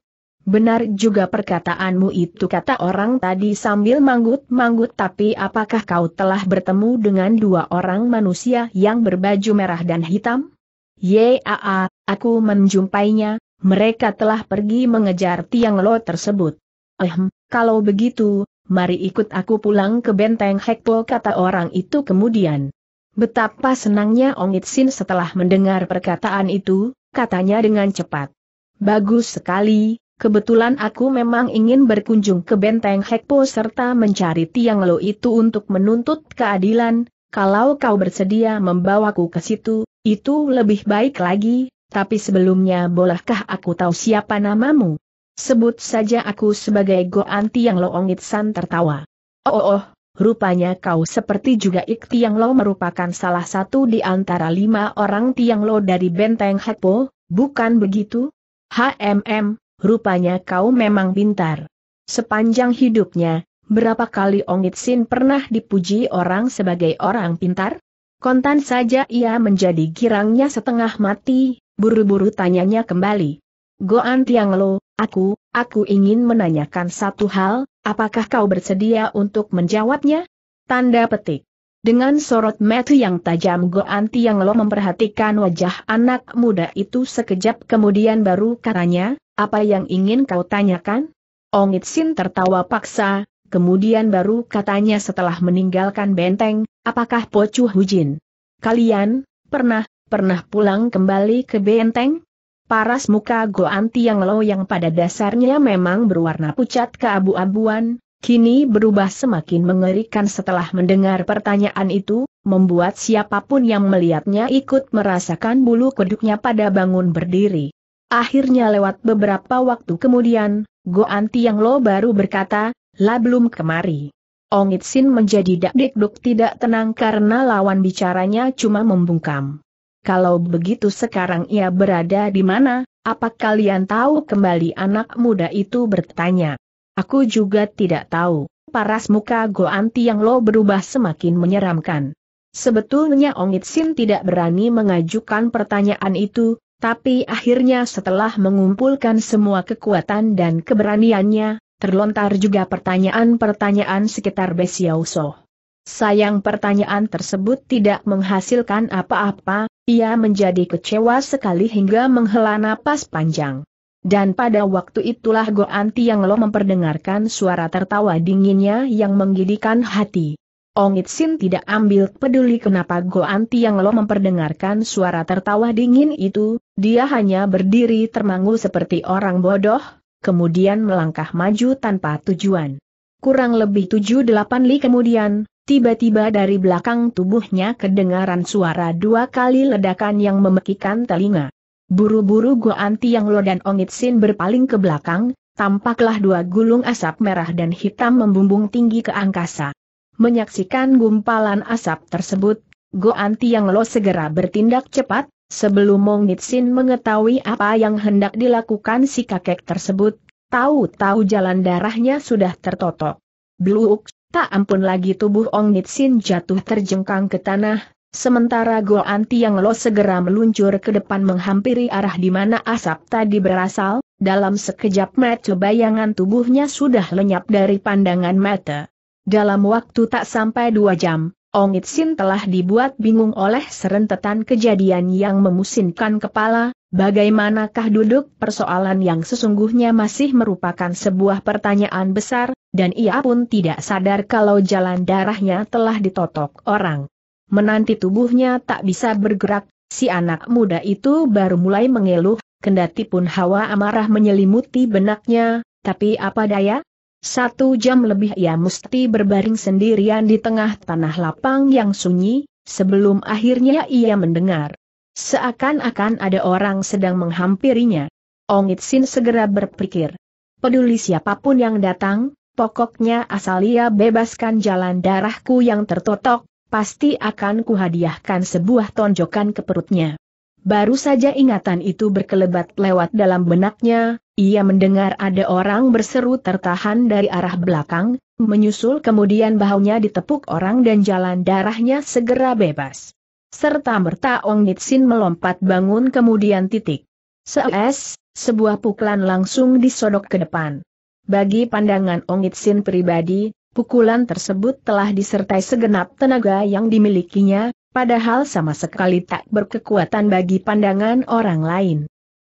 Benar juga perkataanmu itu kata orang tadi sambil manggut-manggut tapi apakah kau telah bertemu dengan dua orang manusia yang berbaju merah dan hitam? Yaa, aku menjumpainya, mereka telah pergi mengejar tiang lo tersebut. Ehm, kalau begitu, mari ikut aku pulang ke benteng Hekpo kata orang itu kemudian. Betapa senangnya Ong Itsin setelah mendengar perkataan itu, katanya dengan cepat. Bagus sekali, Kebetulan aku memang ingin berkunjung ke benteng Hekpo serta mencari tiang lo itu untuk menuntut keadilan, kalau kau bersedia membawaku ke situ, itu lebih baik lagi, tapi sebelumnya bolehkah aku tahu siapa namamu? Sebut saja aku sebagai Goan Tiang Lo Ongit San tertawa. Oh, oh, oh rupanya kau seperti juga Ik Tiang Lo merupakan salah satu di antara lima orang Tiang Lo dari Benteng Hekpo, bukan begitu? HMM, rupanya kau memang pintar. Sepanjang hidupnya, berapa kali Ongit Sin pernah dipuji orang sebagai orang pintar? Kontan saja ia menjadi girangnya setengah mati, buru-buru tanyanya kembali. Goan Tiang Lo, aku, aku ingin menanyakan satu hal, apakah kau bersedia untuk menjawabnya? Tanda petik. Dengan sorot mata yang tajam Goan yang Lo memperhatikan wajah anak muda itu sekejap kemudian baru katanya, apa yang ingin kau tanyakan? Ongit Sin tertawa paksa, kemudian baru katanya setelah meninggalkan benteng, apakah Pocu Hujin? Kalian, pernah, pernah pulang kembali ke benteng? Paras muka Goan yang Lo yang pada dasarnya memang berwarna pucat keabu-abuan, kini berubah semakin mengerikan setelah mendengar pertanyaan itu, membuat siapapun yang melihatnya ikut merasakan bulu kuduknya pada bangun berdiri. Akhirnya lewat beberapa waktu kemudian, Go Anti yang Lo baru berkata, lah belum kemari. Ong Itsin menjadi dakdikduk tidak tenang karena lawan bicaranya cuma membungkam. Kalau begitu sekarang ia berada di mana, apa kalian tahu kembali anak muda itu bertanya. Aku juga tidak tahu. Paras muka Goanti yang Lo berubah semakin menyeramkan. Sebetulnya Ongit Sin tidak berani mengajukan pertanyaan itu, tapi akhirnya setelah mengumpulkan semua kekuatan dan keberaniannya, terlontar juga pertanyaan-pertanyaan sekitar Besiau So. Sayang pertanyaan tersebut tidak menghasilkan apa-apa, ia menjadi kecewa sekali hingga menghela napas panjang. Dan pada waktu itulah Anti yang lo memperdengarkan suara tertawa dinginnya yang menggidikan hati. Ong Itsin tidak ambil peduli kenapa Anti yang lo memperdengarkan suara tertawa dingin itu, dia hanya berdiri termangu seperti orang bodoh, kemudian melangkah maju tanpa tujuan. Kurang lebih tujuh delapan li kemudian, Tiba-tiba dari belakang tubuhnya kedengaran suara dua kali ledakan yang memekikan telinga. Buru-buru Goan Tiang Lo dan Ongit Sin berpaling ke belakang, tampaklah dua gulung asap merah dan hitam membumbung tinggi ke angkasa. Menyaksikan gumpalan asap tersebut, Goan Tiang Lo segera bertindak cepat, sebelum Ongit Sin mengetahui apa yang hendak dilakukan si kakek tersebut, tahu-tahu jalan darahnya sudah tertotok. Bluuk, tak ampun lagi tubuh Ongit Sin jatuh terjengkang ke tanah, Sementara Anti yang Lo segera meluncur ke depan menghampiri arah di mana asap tadi berasal, dalam sekejap mata bayangan tubuhnya sudah lenyap dari pandangan mata. Dalam waktu tak sampai dua jam, Ong It Sin telah dibuat bingung oleh serentetan kejadian yang memusingkan kepala, bagaimanakah duduk persoalan yang sesungguhnya masih merupakan sebuah pertanyaan besar, dan ia pun tidak sadar kalau jalan darahnya telah ditotok orang. Menanti tubuhnya tak bisa bergerak, si anak muda itu baru mulai mengeluh, kendati pun hawa amarah menyelimuti benaknya, tapi apa daya? Satu jam lebih ia mesti berbaring sendirian di tengah tanah lapang yang sunyi, sebelum akhirnya ia mendengar. Seakan-akan ada orang sedang menghampirinya. Ongit Sin segera berpikir. Peduli siapapun yang datang, pokoknya asal ia bebaskan jalan darahku yang tertotok, pasti akan kuhadiahkan sebuah tonjokan ke perutnya. Baru saja ingatan itu berkelebat lewat dalam benaknya, ia mendengar ada orang berseru tertahan dari arah belakang, menyusul kemudian bahunya ditepuk orang dan jalan darahnya segera bebas. Serta merta Ong Nitsin melompat bangun kemudian titik. Seles, sebuah pukulan langsung disodok ke depan. Bagi pandangan Ong Nitsin pribadi, Pukulan tersebut telah disertai segenap tenaga yang dimilikinya, padahal sama sekali tak berkekuatan bagi pandangan orang lain.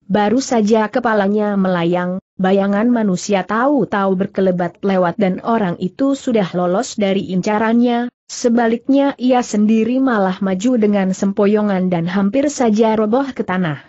Baru saja kepalanya melayang, bayangan manusia tahu-tahu berkelebat lewat dan orang itu sudah lolos dari incarannya, sebaliknya ia sendiri malah maju dengan sempoyongan dan hampir saja roboh ke tanah.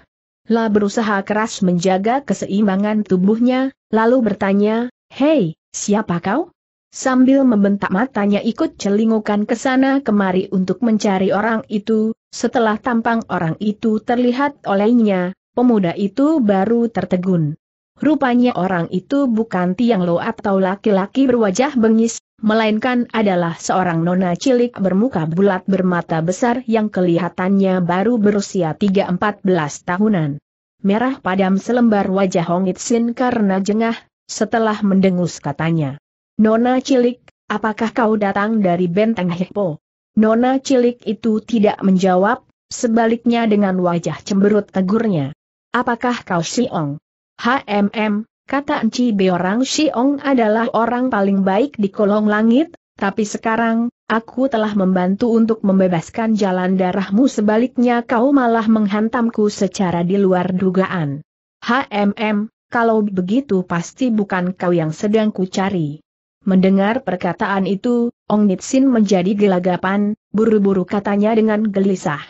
La berusaha keras menjaga keseimbangan tubuhnya, lalu bertanya, Hei, siapa kau? Sambil membentak matanya ikut celingukan ke sana kemari untuk mencari orang itu, setelah tampang orang itu terlihat olehnya, pemuda itu baru tertegun. Rupanya orang itu bukan Tiang Lo atau laki-laki berwajah bengis, melainkan adalah seorang nona cilik bermuka bulat bermata besar yang kelihatannya baru berusia 3-14 tahunan. Merah padam selembar wajah Hong Itsin karena jengah, setelah mendengus katanya. Nona cilik, apakah kau datang dari benteng Hippo? Nona cilik itu tidak menjawab, sebaliknya dengan wajah cemberut tegurnya. Apakah kau Siong? HMM, kata Enci Beorang Siong adalah orang paling baik di kolong langit, tapi sekarang, aku telah membantu untuk membebaskan jalan darahmu sebaliknya kau malah menghantamku secara di luar dugaan. HMM, kalau begitu pasti bukan kau yang sedang ku cari. Mendengar perkataan itu, Ong Nitsin menjadi gelagapan, buru-buru katanya dengan gelisah.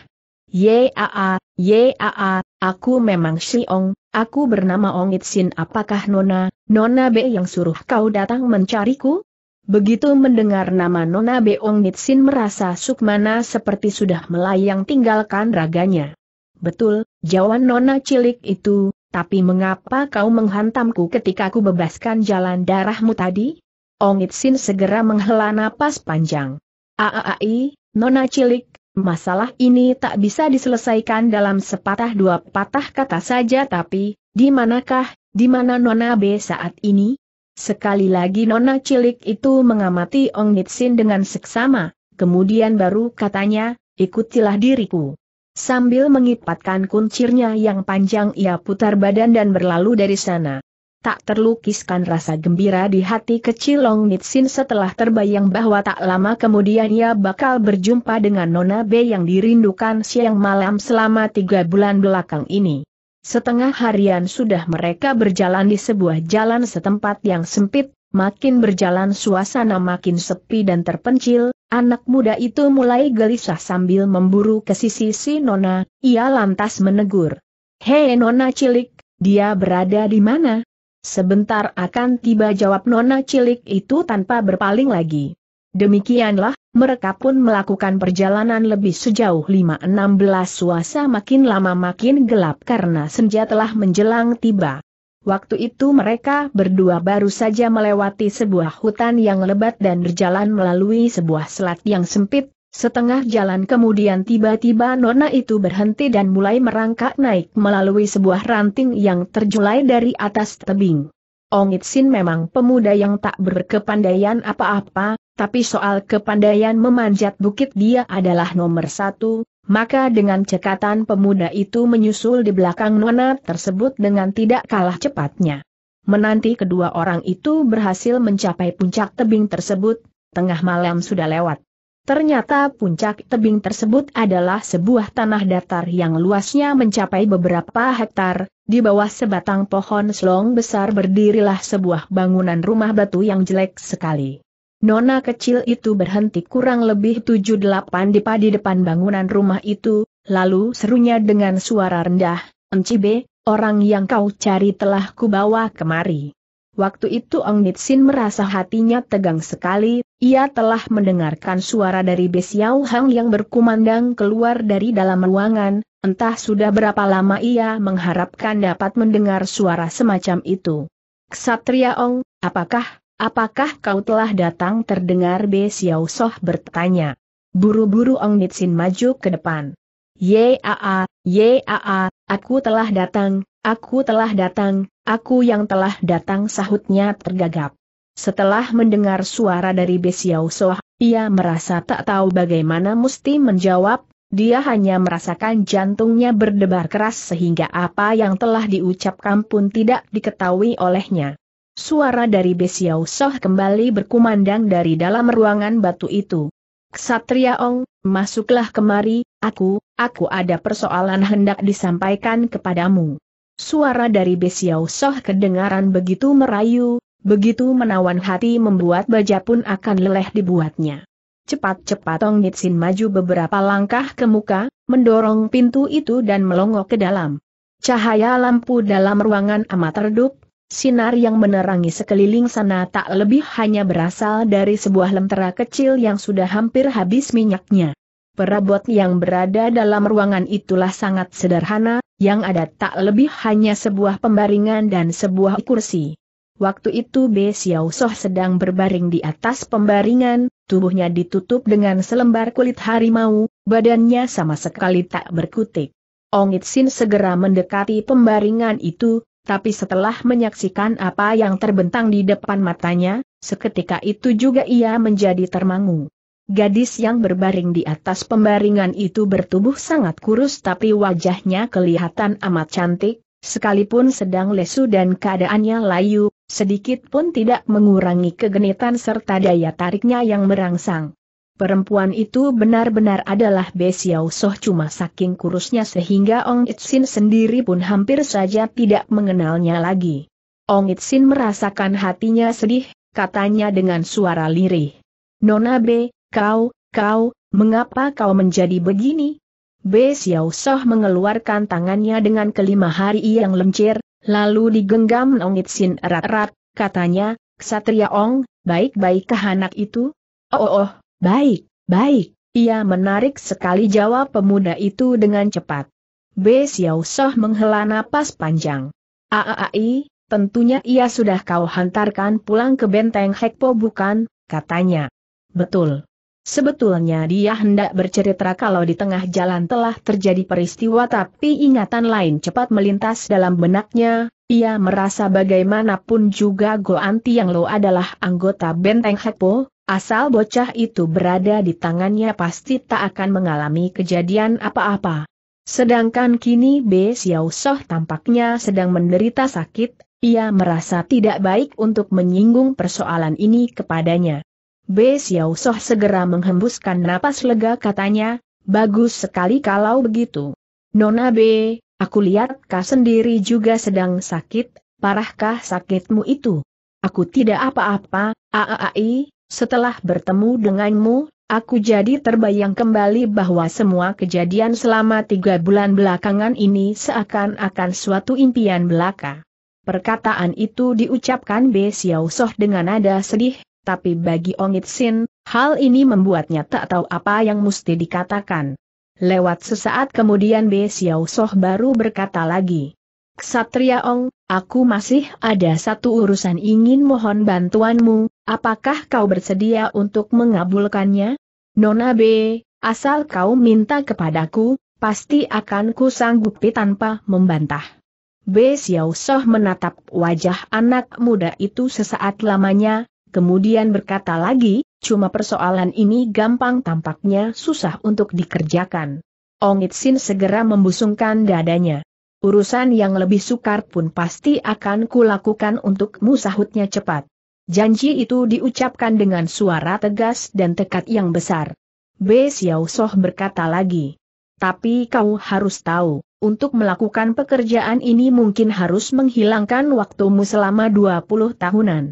Yaa, yaa, aku memang si Ong, aku bernama Ong Nitsin apakah Nona, Nona B yang suruh kau datang mencariku? Begitu mendengar nama Nona B Ong Nitsin merasa Sukmana seperti sudah melayang tinggalkan raganya. Betul, jawaban Nona cilik itu, tapi mengapa kau menghantamku ketika aku bebaskan jalan darahmu tadi? Ong Itsin segera menghela napas panjang. Aai, nona cilik, masalah ini tak bisa diselesaikan dalam sepatah dua patah kata saja tapi, di manakah, di mana nona B saat ini? Sekali lagi nona cilik itu mengamati Ong Nitsin dengan seksama, kemudian baru katanya, ikutilah diriku. Sambil mengipatkan kuncirnya yang panjang ia putar badan dan berlalu dari sana tak terlukiskan rasa gembira di hati kecil Long Nitsin setelah terbayang bahwa tak lama kemudian ia bakal berjumpa dengan Nona B yang dirindukan siang malam selama tiga bulan belakang ini. Setengah harian sudah mereka berjalan di sebuah jalan setempat yang sempit, makin berjalan suasana makin sepi dan terpencil, anak muda itu mulai gelisah sambil memburu ke sisi si Nona, ia lantas menegur. Hei Nona cilik, dia berada di mana? Sebentar akan tiba jawab nona cilik itu tanpa berpaling lagi. Demikianlah, mereka pun melakukan perjalanan lebih sejauh 5-16 suasa makin lama makin gelap karena senja telah menjelang tiba. Waktu itu mereka berdua baru saja melewati sebuah hutan yang lebat dan berjalan melalui sebuah selat yang sempit, Setengah jalan kemudian tiba-tiba nona itu berhenti dan mulai merangkak naik melalui sebuah ranting yang terjulai dari atas tebing. Ong Itsin memang pemuda yang tak berkepandaian apa-apa, tapi soal kepandaian memanjat bukit dia adalah nomor satu, maka dengan cekatan pemuda itu menyusul di belakang nona tersebut dengan tidak kalah cepatnya. Menanti kedua orang itu berhasil mencapai puncak tebing tersebut, tengah malam sudah lewat. Ternyata puncak tebing tersebut adalah sebuah tanah datar yang luasnya mencapai beberapa hektar. Di bawah sebatang pohon selong besar berdirilah sebuah bangunan rumah batu yang jelek sekali. Nona kecil itu berhenti kurang lebih 7-8 di di depan bangunan rumah itu, lalu serunya dengan suara rendah, Encibe, orang yang kau cari telah kubawa kemari. Waktu itu Ong Nitsin merasa hatinya tegang sekali, ia telah mendengarkan suara dari Besiau Hang yang berkumandang keluar dari dalam ruangan, entah sudah berapa lama ia mengharapkan dapat mendengar suara semacam itu. Ksatria Ong, apakah, apakah kau telah datang terdengar Besiau Soh bertanya. Buru-buru Ong Nitsin maju ke depan. Yaa, Yaa, aku telah datang, aku telah datang, aku yang telah datang sahutnya tergagap. Setelah mendengar suara dari Besiau Soh, ia merasa tak tahu bagaimana mesti menjawab, dia hanya merasakan jantungnya berdebar keras sehingga apa yang telah diucapkan pun tidak diketahui olehnya. Suara dari Besiau Soh kembali berkumandang dari dalam ruangan batu itu. Ksatria Ong, masuklah kemari, aku, aku ada persoalan hendak disampaikan kepadamu. Suara dari Besiau Soh kedengaran begitu merayu, Begitu menawan hati membuat baja pun akan leleh dibuatnya. Cepat-cepat Tong Nitsin maju beberapa langkah ke muka, mendorong pintu itu dan melongok ke dalam. Cahaya lampu dalam ruangan amat redup, sinar yang menerangi sekeliling sana tak lebih hanya berasal dari sebuah lentera kecil yang sudah hampir habis minyaknya. Perabot yang berada dalam ruangan itulah sangat sederhana, yang ada tak lebih hanya sebuah pembaringan dan sebuah kursi. Waktu itu Be Xiao Soh sedang berbaring di atas pembaringan, tubuhnya ditutup dengan selembar kulit harimau, badannya sama sekali tak berkutik. Ong Itsin segera mendekati pembaringan itu, tapi setelah menyaksikan apa yang terbentang di depan matanya, seketika itu juga ia menjadi termangu. Gadis yang berbaring di atas pembaringan itu bertubuh sangat kurus tapi wajahnya kelihatan amat cantik, sekalipun sedang lesu dan keadaannya layu, sedikit pun tidak mengurangi kegenitan serta daya tariknya yang merangsang. Perempuan itu benar-benar adalah Besiau Soh cuma saking kurusnya sehingga Ong Itsin sendiri pun hampir saja tidak mengenalnya lagi. Ong Itsin merasakan hatinya sedih, katanya dengan suara lirih. Nona B, kau, kau, mengapa kau menjadi begini? Be Xiao Soh mengeluarkan tangannya dengan kelima hari yang lencir, Lalu digenggam Sin erat-erat, katanya, Ksatria Ong, baik-baik anak itu? Oh, oh, oh, baik, baik. Ia menarik sekali jawab pemuda itu dengan cepat. B. Xiao Soh menghela napas panjang. Aai, tentunya ia sudah kau hantarkan pulang ke benteng Hekpo bukan, katanya. Betul. Sebetulnya dia hendak bercerita kalau di tengah jalan telah terjadi peristiwa tapi ingatan lain cepat melintas dalam benaknya, ia merasa bagaimanapun juga Goanti yang Lo adalah anggota benteng Hekpo, asal bocah itu berada di tangannya pasti tak akan mengalami kejadian apa-apa. Sedangkan kini B. Xiao Soh tampaknya sedang menderita sakit, ia merasa tidak baik untuk menyinggung persoalan ini kepadanya. B. Xiao Soh segera menghembuskan napas lega katanya, bagus sekali kalau begitu. Nona B, aku lihat kau sendiri juga sedang sakit, parahkah sakitmu itu? Aku tidak apa-apa, aai, setelah bertemu denganmu, aku jadi terbayang kembali bahwa semua kejadian selama tiga bulan belakangan ini seakan-akan suatu impian belaka. Perkataan itu diucapkan B. Xiao Soh dengan nada sedih, tapi bagi Ongit Sin, hal ini membuatnya tak tahu apa yang mesti dikatakan. Lewat sesaat kemudian Be Xiao Soh baru berkata lagi. Ksatria Ong, aku masih ada satu urusan ingin mohon bantuanmu, apakah kau bersedia untuk mengabulkannya? Nona B, asal kau minta kepadaku, pasti akan ku sanggupi tanpa membantah. B Xiao Soh menatap wajah anak muda itu sesaat lamanya, kemudian berkata lagi, cuma persoalan ini gampang tampaknya susah untuk dikerjakan. Ong Itsin segera membusungkan dadanya. Urusan yang lebih sukar pun pasti akan kulakukan untuk musahutnya cepat. Janji itu diucapkan dengan suara tegas dan tekad yang besar. B. Xiao Soh berkata lagi. Tapi kau harus tahu, untuk melakukan pekerjaan ini mungkin harus menghilangkan waktumu selama 20 tahunan.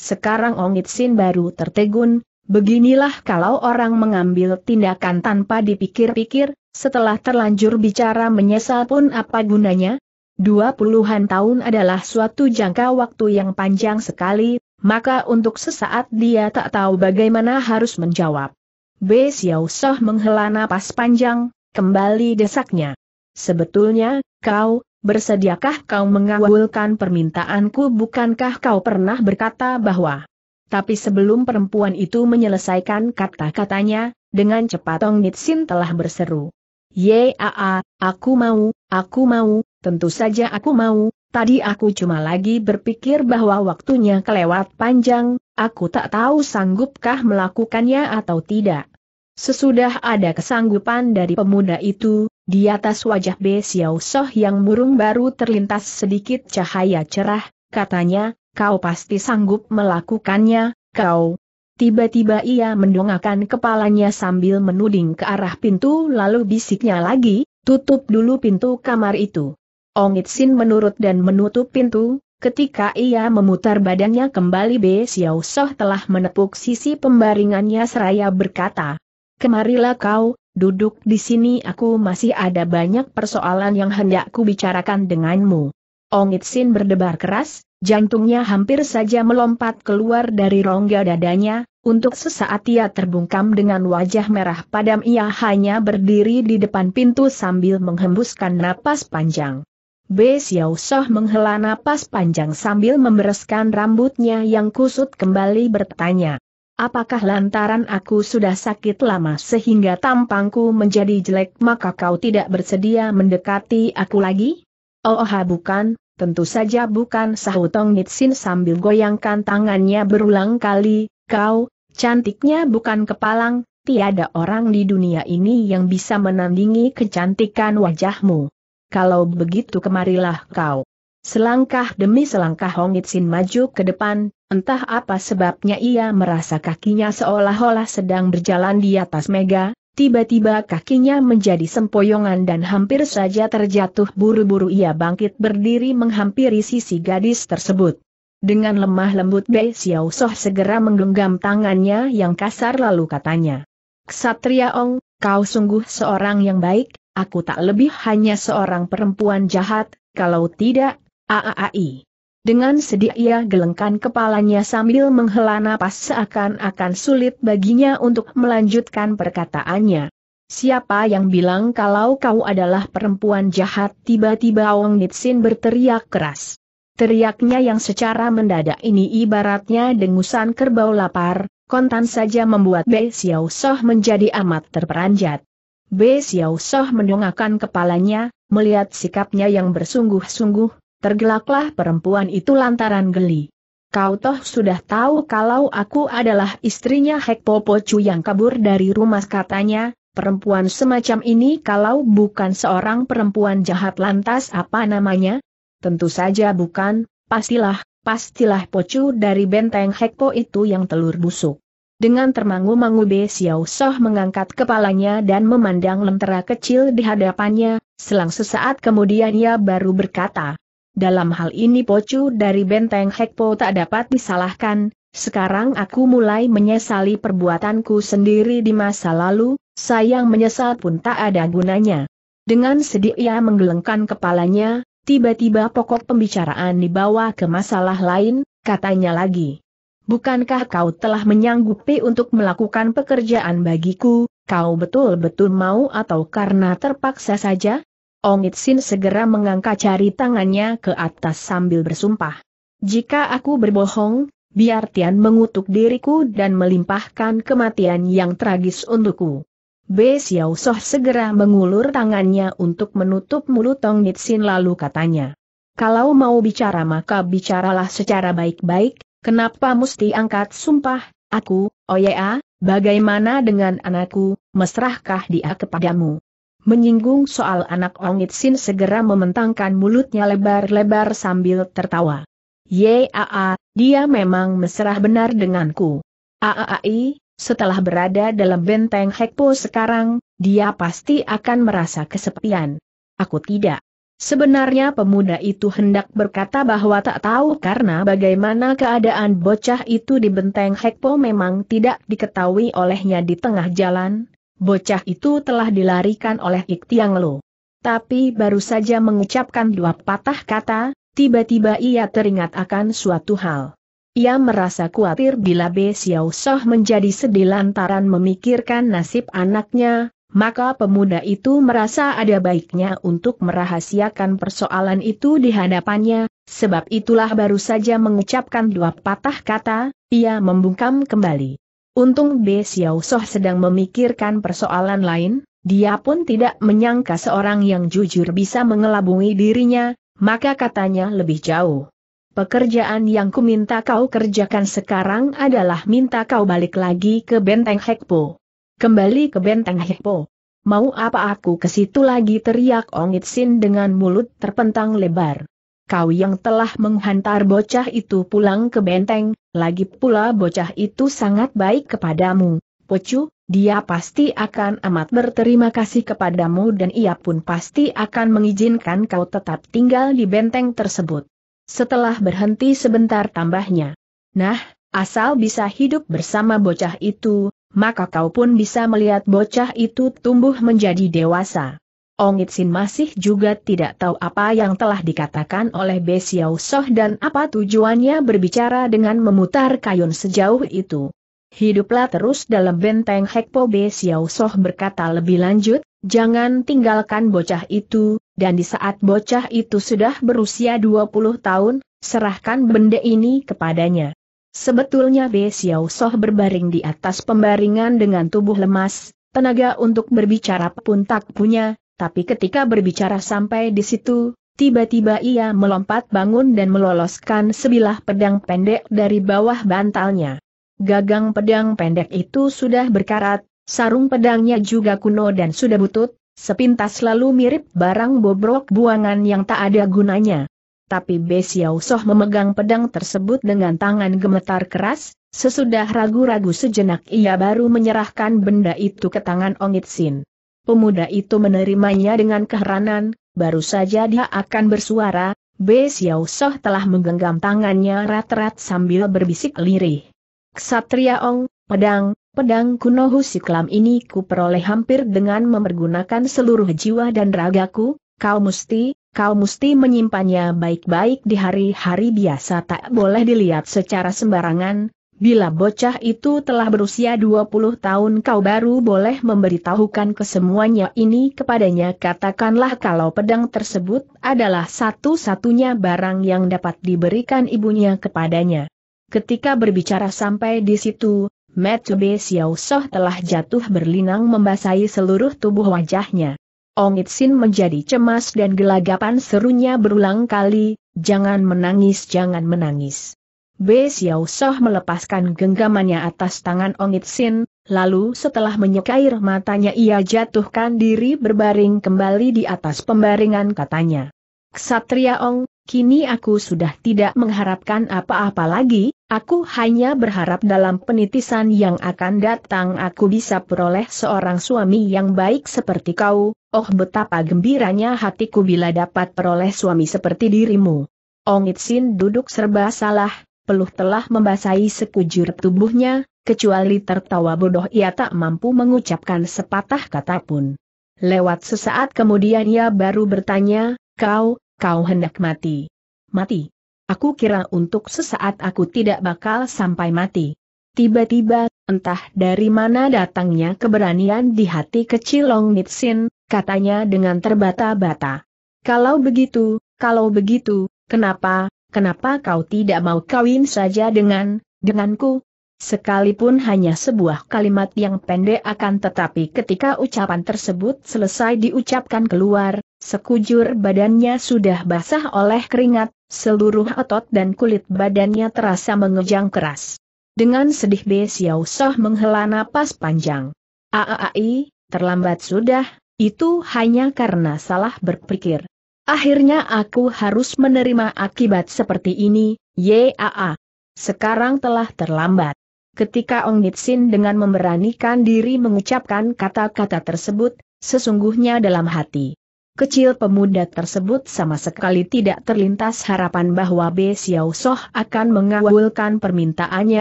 Sekarang Ongit Sin baru tertegun, beginilah kalau orang mengambil tindakan tanpa dipikir-pikir, setelah terlanjur bicara menyesal pun apa gunanya? Dua puluhan tahun adalah suatu jangka waktu yang panjang sekali, maka untuk sesaat dia tak tahu bagaimana harus menjawab. B. Xiao Soh menghela napas panjang, kembali desaknya. Sebetulnya, kau, bersediakah kau mengabulkan permintaanku bukankah kau pernah berkata bahwa tapi sebelum perempuan itu menyelesaikan kata-katanya, dengan cepat Tong Nitsin telah berseru. Yaa, aku mau, aku mau, tentu saja aku mau, tadi aku cuma lagi berpikir bahwa waktunya kelewat panjang, aku tak tahu sanggupkah melakukannya atau tidak. Sesudah ada kesanggupan dari pemuda itu, di atas wajah Be Xiao Soh yang murung baru terlintas sedikit cahaya cerah, katanya, kau pasti sanggup melakukannya, kau. Tiba-tiba ia mendongakkan kepalanya sambil menuding ke arah pintu lalu bisiknya lagi, tutup dulu pintu kamar itu. Ong Itsin menurut dan menutup pintu, ketika ia memutar badannya kembali Be Xiao Soh telah menepuk sisi pembaringannya seraya berkata, Kemarilah kau, duduk di sini aku masih ada banyak persoalan yang hendak ku bicarakan denganmu. Ongit Sin berdebar keras, jantungnya hampir saja melompat keluar dari rongga dadanya, untuk sesaat ia terbungkam dengan wajah merah padam ia hanya berdiri di depan pintu sambil menghembuskan napas panjang. Be Xiao Soh menghela napas panjang sambil membereskan rambutnya yang kusut kembali bertanya. Apakah lantaran aku sudah sakit lama sehingga tampangku menjadi jelek maka kau tidak bersedia mendekati aku lagi? Oh, oh ha bukan, tentu saja bukan sahutong Nitsin sambil goyangkan tangannya berulang kali, kau, cantiknya bukan kepalang, tiada orang di dunia ini yang bisa menandingi kecantikan wajahmu. Kalau begitu kemarilah kau. Selangkah demi selangkah Hong Nitsin maju ke depan, Entah apa sebabnya ia merasa kakinya seolah-olah sedang berjalan di atas mega, tiba-tiba kakinya menjadi sempoyongan dan hampir saja terjatuh buru-buru ia bangkit berdiri menghampiri sisi gadis tersebut. Dengan lemah lembut Bei Xiao Soh segera menggenggam tangannya yang kasar lalu katanya. Ksatria Ong, kau sungguh seorang yang baik, aku tak lebih hanya seorang perempuan jahat, kalau tidak, aai." Dengan sedih ia gelengkan kepalanya sambil menghela napas seakan-akan sulit baginya untuk melanjutkan perkataannya. Siapa yang bilang kalau kau adalah perempuan jahat? Tiba-tiba Wang Nitsin berteriak keras. Teriaknya yang secara mendadak ini ibaratnya dengusan kerbau lapar, kontan saja membuat Bei Xiao Soh menjadi amat terperanjat. Bei Xiao Soh mendongakkan kepalanya, melihat sikapnya yang bersungguh-sungguh, Tergelaklah perempuan itu lantaran geli. Kau toh sudah tahu kalau aku adalah istrinya Hek Popo Chu yang kabur dari rumah katanya, perempuan semacam ini kalau bukan seorang perempuan jahat lantas apa namanya? Tentu saja bukan, pastilah, pastilah Pocu dari benteng Hekpo itu yang telur busuk. Dengan termangu-mangu Be Xiao Soh mengangkat kepalanya dan memandang lentera kecil di hadapannya, selang sesaat kemudian ia baru berkata, dalam hal ini Pocu dari benteng Hekpo tak dapat disalahkan, sekarang aku mulai menyesali perbuatanku sendiri di masa lalu, sayang menyesal pun tak ada gunanya. Dengan sedih ia menggelengkan kepalanya, tiba-tiba pokok pembicaraan dibawa ke masalah lain, katanya lagi. Bukankah kau telah menyanggupi untuk melakukan pekerjaan bagiku, kau betul-betul mau atau karena terpaksa saja? Ong Itsin segera mengangkat cari tangannya ke atas sambil bersumpah. Jika aku berbohong, biar Tian mengutuk diriku dan melimpahkan kematian yang tragis untukku. B. Xiao Soh segera mengulur tangannya untuk menutup mulut Ong Nitsin lalu katanya. Kalau mau bicara maka bicaralah secara baik-baik, kenapa mesti angkat sumpah, aku, Oya, bagaimana dengan anakku, mesrahkah dia kepadamu? Menyinggung soal anak Ongit Sin segera mementangkan mulutnya lebar-lebar sambil tertawa. Yaa, dia memang mesra benar denganku. Aaai, setelah berada dalam benteng Hekpo sekarang, dia pasti akan merasa kesepian. Aku tidak. Sebenarnya pemuda itu hendak berkata bahwa tak tahu karena bagaimana keadaan bocah itu di benteng Hekpo memang tidak diketahui olehnya di tengah jalan, bocah itu telah dilarikan oleh Ik Tiang Lo. Tapi baru saja mengucapkan dua patah kata, tiba-tiba ia teringat akan suatu hal. Ia merasa khawatir bila Be Xiao Soh menjadi sedih lantaran memikirkan nasib anaknya, maka pemuda itu merasa ada baiknya untuk merahasiakan persoalan itu di hadapannya, sebab itulah baru saja mengucapkan dua patah kata, ia membungkam kembali. Untung Be Xiao Soh sedang memikirkan persoalan lain, dia pun tidak menyangka seorang yang jujur bisa mengelabungi dirinya, maka katanya lebih jauh. Pekerjaan yang kuminta kau kerjakan sekarang adalah minta kau balik lagi ke benteng Hekpo. Kembali ke benteng Hekpo. Mau apa aku ke situ lagi teriak Ongit Sin dengan mulut terpentang lebar kau yang telah menghantar bocah itu pulang ke benteng, lagi pula bocah itu sangat baik kepadamu, Pocu, dia pasti akan amat berterima kasih kepadamu dan ia pun pasti akan mengizinkan kau tetap tinggal di benteng tersebut. Setelah berhenti sebentar tambahnya. Nah, asal bisa hidup bersama bocah itu, maka kau pun bisa melihat bocah itu tumbuh menjadi dewasa. Ongitsin masih juga tidak tahu apa yang telah dikatakan oleh Be Xiao Soh dan apa tujuannya berbicara dengan memutar kayun sejauh itu. Hiduplah terus dalam benteng Be Xiao Soh berkata lebih lanjut, jangan tinggalkan bocah itu, dan di saat bocah itu sudah berusia 20 tahun, serahkan benda ini kepadanya. Sebetulnya Be Xiao Soh berbaring di atas pembaringan dengan tubuh lemas, tenaga untuk berbicara pun tak punya, tapi ketika berbicara sampai di situ, tiba-tiba ia melompat bangun dan meloloskan sebilah pedang pendek dari bawah bantalnya. Gagang pedang pendek itu sudah berkarat, sarung pedangnya juga kuno dan sudah butut, sepintas lalu mirip barang bobrok buangan yang tak ada gunanya. Tapi Besiau Soh memegang pedang tersebut dengan tangan gemetar keras, sesudah ragu-ragu sejenak ia baru menyerahkan benda itu ke tangan Ongit Sin. Pemuda itu menerimanya dengan keheranan, baru saja dia akan bersuara, B. Xiao Soh telah menggenggam tangannya rat-rat sambil berbisik lirih. Ksatria Ong, pedang, pedang kuno husiklam ini ku peroleh hampir dengan memergunakan seluruh jiwa dan ragaku, kau mesti, kau mesti menyimpannya baik-baik di hari-hari biasa tak boleh dilihat secara sembarangan, Bila bocah itu telah berusia 20 tahun kau baru boleh memberitahukan kesemuanya ini kepadanya katakanlah kalau pedang tersebut adalah satu-satunya barang yang dapat diberikan ibunya kepadanya. Ketika berbicara sampai di situ, Matthew Xiao Soh telah jatuh berlinang membasahi seluruh tubuh wajahnya. Ong Itsin menjadi cemas dan gelagapan serunya berulang kali, jangan menangis jangan menangis. B. Xiao Soh melepaskan genggamannya atas tangan Ong Sin, lalu setelah menyekair matanya ia jatuhkan diri berbaring kembali di atas pembaringan katanya. Ksatria Ong, kini aku sudah tidak mengharapkan apa-apa lagi, aku hanya berharap dalam penitisan yang akan datang aku bisa peroleh seorang suami yang baik seperti kau, oh betapa gembiranya hatiku bila dapat peroleh suami seperti dirimu. Ong Sin duduk serba salah, peluh telah membasahi sekujur tubuhnya, kecuali tertawa bodoh ia tak mampu mengucapkan sepatah kata pun. Lewat sesaat kemudian ia baru bertanya, kau, kau hendak mati. Mati. Aku kira untuk sesaat aku tidak bakal sampai mati. Tiba-tiba, entah dari mana datangnya keberanian di hati kecil Long Nitsin, katanya dengan terbata-bata. Kalau begitu, kalau begitu, kenapa, kenapa kau tidak mau kawin saja dengan, denganku? Sekalipun hanya sebuah kalimat yang pendek akan tetapi ketika ucapan tersebut selesai diucapkan keluar, sekujur badannya sudah basah oleh keringat, seluruh otot dan kulit badannya terasa mengejang keras. Dengan sedih Be Xiao Soh menghela napas panjang. Aai, terlambat sudah, itu hanya karena salah berpikir. Akhirnya aku harus menerima akibat seperti ini, YAA. Sekarang telah terlambat. Ketika Ong Nitsin dengan memberanikan diri mengucapkan kata-kata tersebut, sesungguhnya dalam hati kecil pemuda tersebut sama sekali tidak terlintas harapan bahwa Be Xiao Soh akan mengawulkan permintaannya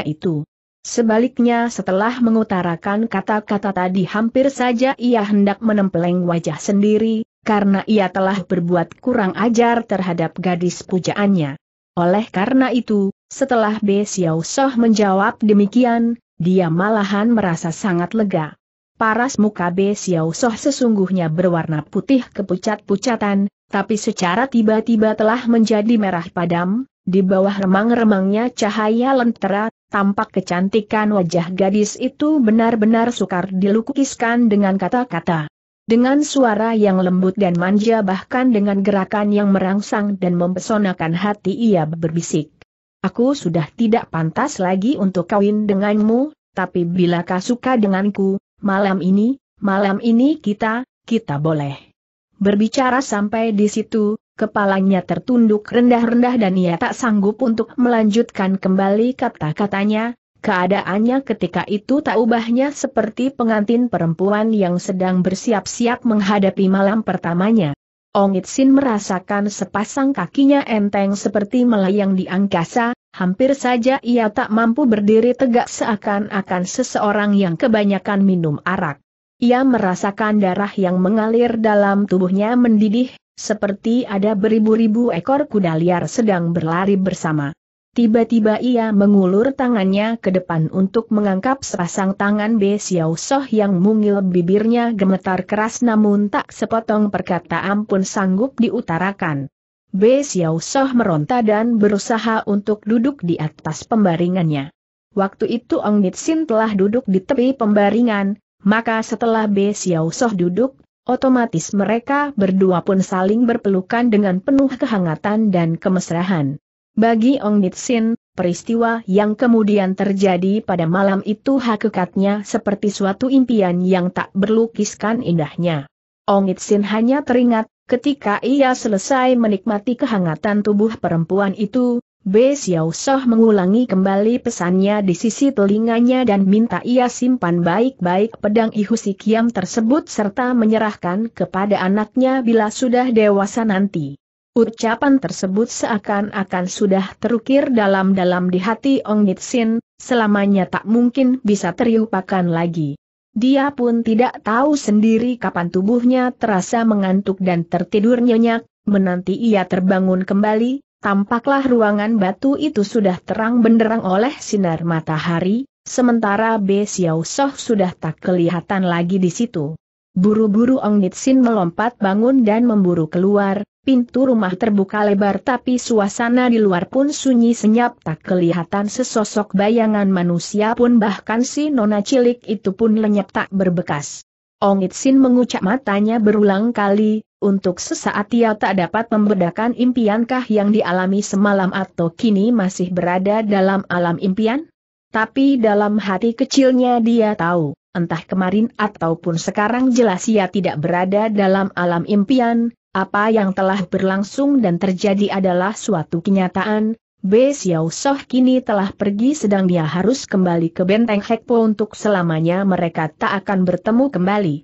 itu. Sebaliknya setelah mengutarakan kata-kata tadi hampir saja ia hendak menempeleng wajah sendiri, karena ia telah berbuat kurang ajar terhadap gadis pujaannya. Oleh karena itu, setelah Be Xiao Soh menjawab demikian, dia malahan merasa sangat lega. Paras muka Be Xiao Soh sesungguhnya berwarna putih kepucat-pucatan, tapi secara tiba-tiba telah menjadi merah padam, di bawah remang-remangnya cahaya lentera, tampak kecantikan wajah gadis itu benar-benar sukar dilukiskan dengan kata-kata. Dengan suara yang lembut dan manja bahkan dengan gerakan yang merangsang dan mempesonakan hati ia berbisik. Aku sudah tidak pantas lagi untuk kawin denganmu, tapi bila kau suka denganku, malam ini, malam ini kita, kita boleh. Berbicara sampai di situ, kepalanya tertunduk rendah-rendah dan ia tak sanggup untuk melanjutkan kembali kata-katanya, Keadaannya ketika itu tak ubahnya seperti pengantin perempuan yang sedang bersiap-siap menghadapi malam pertamanya. Ong Itsin merasakan sepasang kakinya enteng seperti melayang di angkasa, hampir saja ia tak mampu berdiri tegak seakan-akan seseorang yang kebanyakan minum arak. Ia merasakan darah yang mengalir dalam tubuhnya mendidih, seperti ada beribu-ribu ekor kuda liar sedang berlari bersama. Tiba-tiba ia mengulur tangannya ke depan untuk mengangkap sepasang tangan Be Xiao Soh yang mungil bibirnya gemetar keras namun tak sepotong perkataan pun sanggup diutarakan. Be Xiao Soh meronta dan berusaha untuk duduk di atas pembaringannya. Waktu itu Ong Nitsin telah duduk di tepi pembaringan, maka setelah Be Xiao Soh duduk, otomatis mereka berdua pun saling berpelukan dengan penuh kehangatan dan kemesrahan. Bagi Ong Nitsin, peristiwa yang kemudian terjadi pada malam itu hakikatnya seperti suatu impian yang tak berlukiskan indahnya. Ong Nitsin hanya teringat, ketika ia selesai menikmati kehangatan tubuh perempuan itu, B. Xiao Soh mengulangi kembali pesannya di sisi telinganya dan minta ia simpan baik-baik pedang Ihu Kiam tersebut serta menyerahkan kepada anaknya bila sudah dewasa nanti. Ucapan tersebut seakan-akan sudah terukir dalam-dalam di hati Ong Nitsin, selamanya tak mungkin bisa terlupakan lagi. Dia pun tidak tahu sendiri kapan tubuhnya terasa mengantuk dan tertidur nyenyak, menanti ia terbangun kembali, tampaklah ruangan batu itu sudah terang benderang oleh sinar matahari, sementara Be Xiao Soh sudah tak kelihatan lagi di situ. Buru-buru Ong Nitsin melompat bangun dan memburu keluar, Pintu rumah terbuka lebar tapi suasana di luar pun sunyi senyap tak kelihatan sesosok bayangan manusia pun bahkan si nona cilik itu pun lenyap tak berbekas. Ong Itsin mengucap matanya berulang kali, untuk sesaat ia tak dapat membedakan impiankah yang dialami semalam atau kini masih berada dalam alam impian? Tapi dalam hati kecilnya dia tahu, entah kemarin ataupun sekarang jelas ia tidak berada dalam alam impian, apa yang telah berlangsung dan terjadi adalah suatu kenyataan, B. Xiao Soh kini telah pergi sedang dia harus kembali ke benteng Hekpo untuk selamanya mereka tak akan bertemu kembali.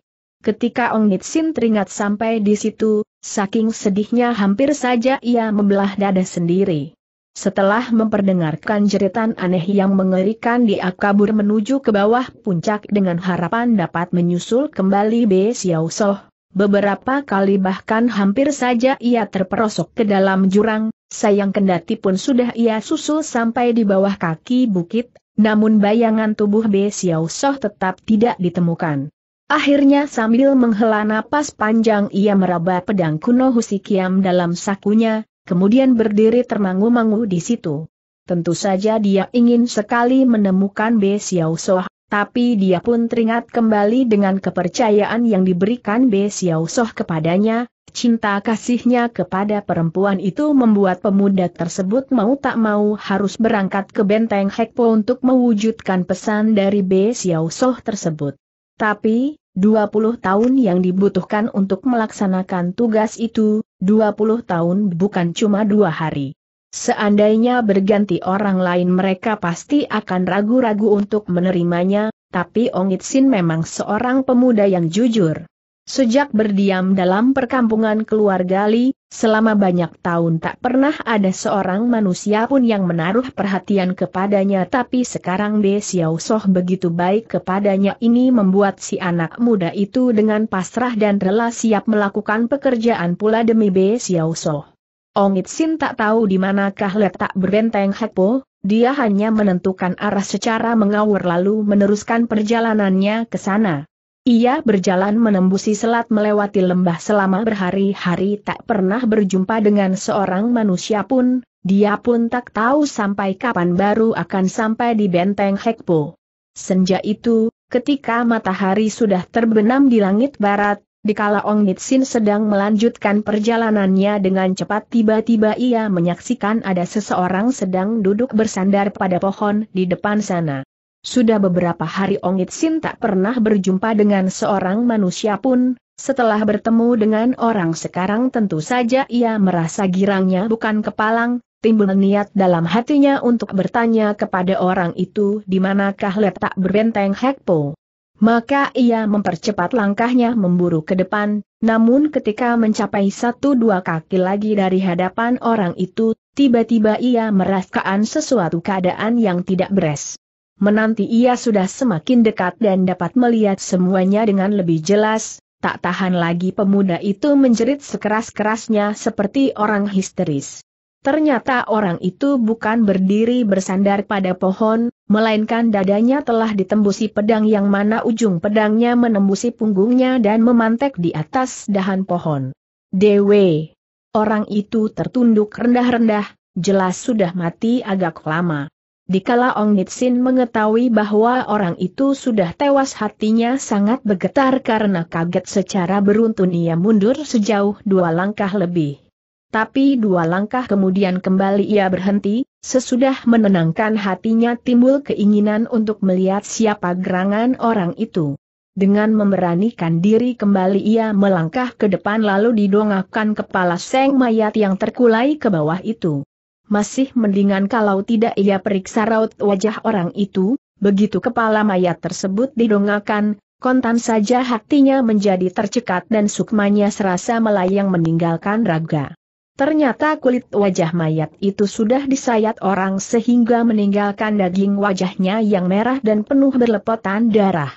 Ketika Ong Nitsin teringat sampai di situ, saking sedihnya hampir saja ia membelah dada sendiri. Setelah memperdengarkan jeritan aneh yang mengerikan dia kabur menuju ke bawah puncak dengan harapan dapat menyusul kembali B. Xiao Soh. Beberapa kali bahkan hampir saja ia terperosok ke dalam jurang, sayang kendati pun sudah ia susul sampai di bawah kaki bukit, namun bayangan tubuh Be Xiao Soh tetap tidak ditemukan. Akhirnya sambil menghela napas panjang ia meraba pedang kuno Husikiam dalam sakunya, kemudian berdiri termangu-mangu di situ. Tentu saja dia ingin sekali menemukan Be Xiao Soh tapi dia pun teringat kembali dengan kepercayaan yang diberikan Be Xiao Soh kepadanya, cinta kasihnya kepada perempuan itu membuat pemuda tersebut mau tak mau harus berangkat ke benteng Hekpo untuk mewujudkan pesan dari Be Xiao Soh tersebut. Tapi, 20 tahun yang dibutuhkan untuk melaksanakan tugas itu, 20 tahun bukan cuma dua hari. Seandainya berganti orang lain mereka pasti akan ragu-ragu untuk menerimanya, tapi Ong Itsin memang seorang pemuda yang jujur. Sejak berdiam dalam perkampungan keluarga Li, selama banyak tahun tak pernah ada seorang manusia pun yang menaruh perhatian kepadanya tapi sekarang De Xiao Soh begitu baik kepadanya ini membuat si anak muda itu dengan pasrah dan rela siap melakukan pekerjaan pula demi Be Xiao Soh. Ongit Sin tak tahu di manakah letak berbenteng Hekpo, dia hanya menentukan arah secara mengawur lalu meneruskan perjalanannya ke sana. Ia berjalan menembusi selat melewati lembah selama berhari-hari tak pernah berjumpa dengan seorang manusia pun, dia pun tak tahu sampai kapan baru akan sampai di benteng Hekpo. Senja itu, ketika matahari sudah terbenam di langit barat, Dikala Ong Nitsin sedang melanjutkan perjalanannya dengan cepat tiba-tiba ia menyaksikan ada seseorang sedang duduk bersandar pada pohon di depan sana. Sudah beberapa hari Ong Nitsin tak pernah berjumpa dengan seorang manusia pun, setelah bertemu dengan orang sekarang tentu saja ia merasa girangnya bukan kepalang, timbul niat dalam hatinya untuk bertanya kepada orang itu di manakah letak berbenteng Hekpo. Maka ia mempercepat langkahnya memburu ke depan, namun ketika mencapai satu dua kaki lagi dari hadapan orang itu, tiba-tiba ia merasakan sesuatu keadaan yang tidak beres. Menanti ia sudah semakin dekat dan dapat melihat semuanya dengan lebih jelas, tak tahan lagi pemuda itu menjerit sekeras-kerasnya seperti orang histeris. Ternyata orang itu bukan berdiri bersandar pada pohon, melainkan dadanya telah ditembusi pedang yang mana ujung pedangnya menembusi punggungnya dan memantek di atas dahan pohon. Dewe. Orang itu tertunduk rendah-rendah, jelas sudah mati agak lama. Dikala Ong Nitsin mengetahui bahwa orang itu sudah tewas hatinya sangat bergetar karena kaget secara beruntun ia mundur sejauh dua langkah lebih tapi dua langkah kemudian kembali ia berhenti, sesudah menenangkan hatinya timbul keinginan untuk melihat siapa gerangan orang itu. Dengan memberanikan diri kembali ia melangkah ke depan lalu didongakkan kepala seng mayat yang terkulai ke bawah itu. Masih mendingan kalau tidak ia periksa raut wajah orang itu, begitu kepala mayat tersebut didongakkan, kontan saja hatinya menjadi tercekat dan sukmanya serasa melayang meninggalkan raga. Ternyata kulit wajah mayat itu sudah disayat orang sehingga meninggalkan daging wajahnya yang merah dan penuh berlepotan darah.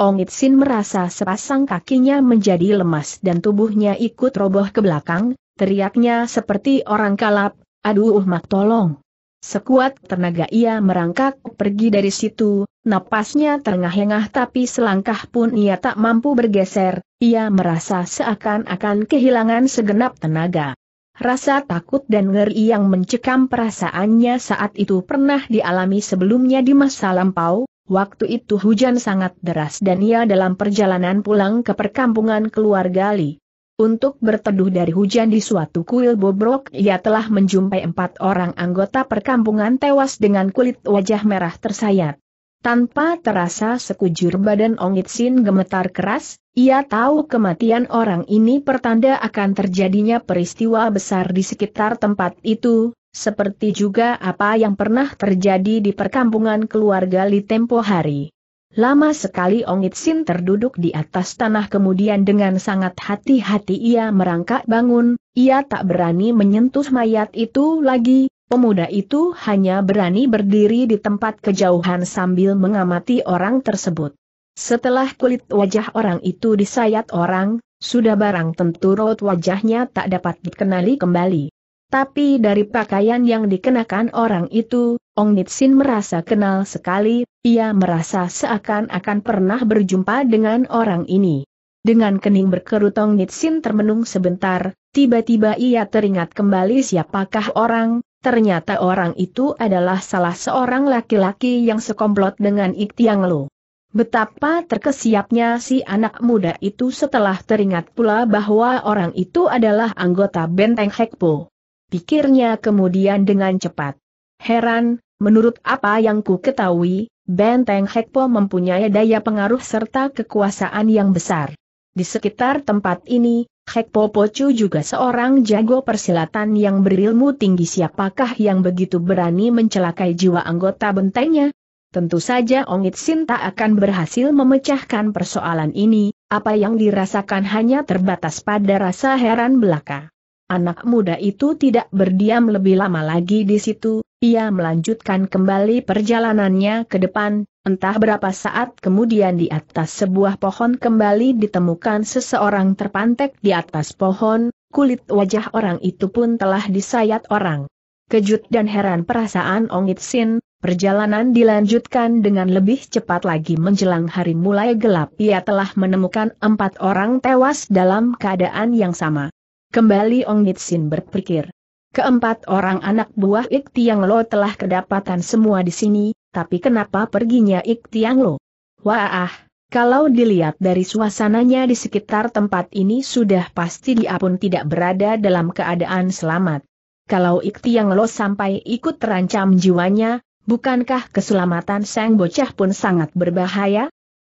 Ong Itsin merasa sepasang kakinya menjadi lemas dan tubuhnya ikut roboh ke belakang, teriaknya seperti orang kalap, aduh mak tolong. Sekuat tenaga ia merangkak pergi dari situ, napasnya terengah-engah tapi selangkah pun ia tak mampu bergeser, ia merasa seakan-akan kehilangan segenap tenaga. Rasa takut dan ngeri yang mencekam perasaannya saat itu pernah dialami sebelumnya di masa lampau, waktu itu hujan sangat deras dan ia dalam perjalanan pulang ke perkampungan keluarga Li. Untuk berteduh dari hujan di suatu kuil bobrok ia telah menjumpai empat orang anggota perkampungan tewas dengan kulit wajah merah tersayat. Tanpa terasa sekujur badan Ongit Sin gemetar keras, ia tahu kematian orang ini pertanda akan terjadinya peristiwa besar di sekitar tempat itu, seperti juga apa yang pernah terjadi di perkampungan keluarga Li Tempo hari. Lama sekali Ong Sin terduduk di atas tanah kemudian dengan sangat hati-hati ia merangkak bangun, ia tak berani menyentuh mayat itu lagi, Pemuda itu hanya berani berdiri di tempat kejauhan sambil mengamati orang tersebut. Setelah kulit wajah orang itu disayat orang, sudah barang tentu raut wajahnya tak dapat dikenali kembali. Tapi dari pakaian yang dikenakan orang itu, Ong Nitsin merasa kenal sekali, ia merasa seakan-akan pernah berjumpa dengan orang ini. Dengan kening berkerut Ong Nitsin termenung sebentar, tiba-tiba ia teringat kembali siapakah orang, Ternyata orang itu adalah salah seorang laki-laki yang sekomplot dengan Iktiang Lu. Betapa terkesiapnya si anak muda itu setelah teringat pula bahwa orang itu adalah anggota benteng Hekpo. Pikirnya kemudian dengan cepat. Heran, menurut apa yang ku ketahui, benteng Hekpo mempunyai daya pengaruh serta kekuasaan yang besar. Di sekitar tempat ini, Hek Popocu juga seorang jago persilatan yang berilmu tinggi siapakah yang begitu berani mencelakai jiwa anggota bentengnya? Tentu saja Ongit Sinta akan berhasil memecahkan persoalan ini, apa yang dirasakan hanya terbatas pada rasa heran belaka. Anak muda itu tidak berdiam lebih lama lagi di situ, ia melanjutkan kembali perjalanannya ke depan, entah berapa saat kemudian di atas sebuah pohon kembali ditemukan seseorang terpantek di atas pohon, kulit wajah orang itu pun telah disayat orang. Kejut dan heran perasaan Ong Sin. perjalanan dilanjutkan dengan lebih cepat lagi menjelang hari mulai gelap. Ia telah menemukan empat orang tewas dalam keadaan yang sama. Kembali Ong Sin berpikir. Keempat orang anak buah Ik Tiang Lo telah kedapatan semua di sini, tapi kenapa perginya Ik Tiang Lo? Wah, kalau dilihat dari suasananya di sekitar tempat ini sudah pasti dia pun tidak berada dalam keadaan selamat. Kalau Ik Tiang Lo sampai ikut terancam jiwanya, bukankah keselamatan sang bocah pun sangat berbahaya?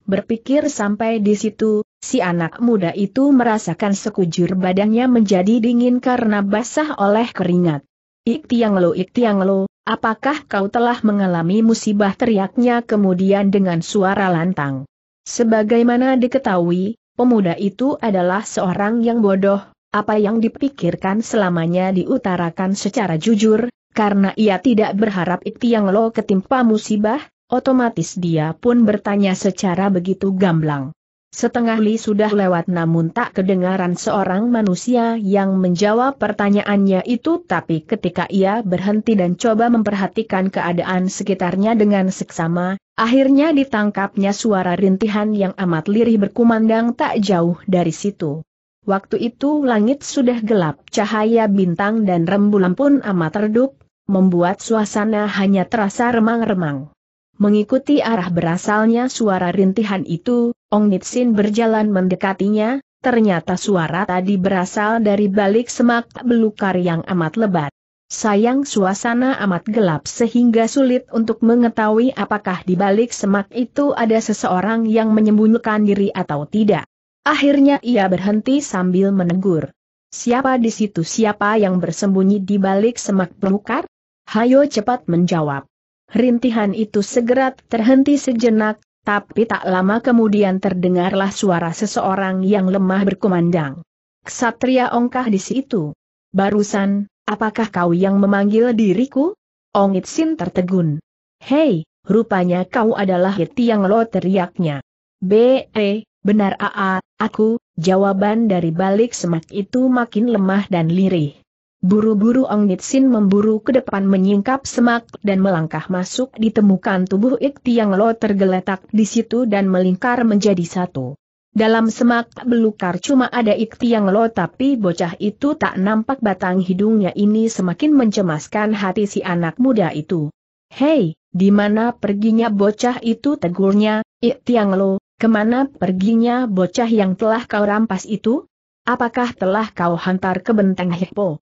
Berpikir sampai di situ, si anak muda itu merasakan sekujur badannya menjadi dingin karena basah oleh keringat. Iktianglo lo, apakah kau telah mengalami musibah teriaknya kemudian dengan suara lantang. Sebagaimana diketahui, pemuda itu adalah seorang yang bodoh, apa yang dipikirkan selamanya diutarakan secara jujur, karena ia tidak berharap Iktianglo ketimpa musibah, Otomatis dia pun bertanya secara begitu gamblang. Setengah li sudah lewat namun tak kedengaran seorang manusia yang menjawab pertanyaannya itu tapi ketika ia berhenti dan coba memperhatikan keadaan sekitarnya dengan seksama, akhirnya ditangkapnya suara rintihan yang amat lirih berkumandang tak jauh dari situ. Waktu itu langit sudah gelap, cahaya bintang dan rembulan pun amat redup, membuat suasana hanya terasa remang-remang. Mengikuti arah berasalnya suara rintihan itu, Ong Nitsin berjalan mendekatinya, ternyata suara tadi berasal dari balik semak belukar yang amat lebat. Sayang suasana amat gelap sehingga sulit untuk mengetahui apakah di balik semak itu ada seseorang yang menyembunyikan diri atau tidak. Akhirnya ia berhenti sambil menegur. Siapa di situ siapa yang bersembunyi di balik semak belukar? Hayo cepat menjawab. Rintihan itu segera terhenti sejenak, tapi tak lama kemudian terdengarlah suara seseorang yang lemah berkumandang. Ksatria ongkah di situ. Barusan, apakah kau yang memanggil diriku? Ongit Sin tertegun. Hei, rupanya kau adalah Hiti yang lo teriaknya. B.E., benar AA, aku, jawaban dari balik semak itu makin lemah dan lirih. Buru-buru Ong Nitsin memburu ke depan menyingkap semak dan melangkah masuk ditemukan tubuh Ik Tiang Lo tergeletak di situ dan melingkar menjadi satu. Dalam semak belukar cuma ada Ik Tiang Lo tapi bocah itu tak nampak batang hidungnya ini semakin mencemaskan hati si anak muda itu. Hei, di mana perginya bocah itu tegurnya, Ik Tiang Lo, kemana perginya bocah yang telah kau rampas itu? Apakah telah kau hantar ke benteng Hekpo?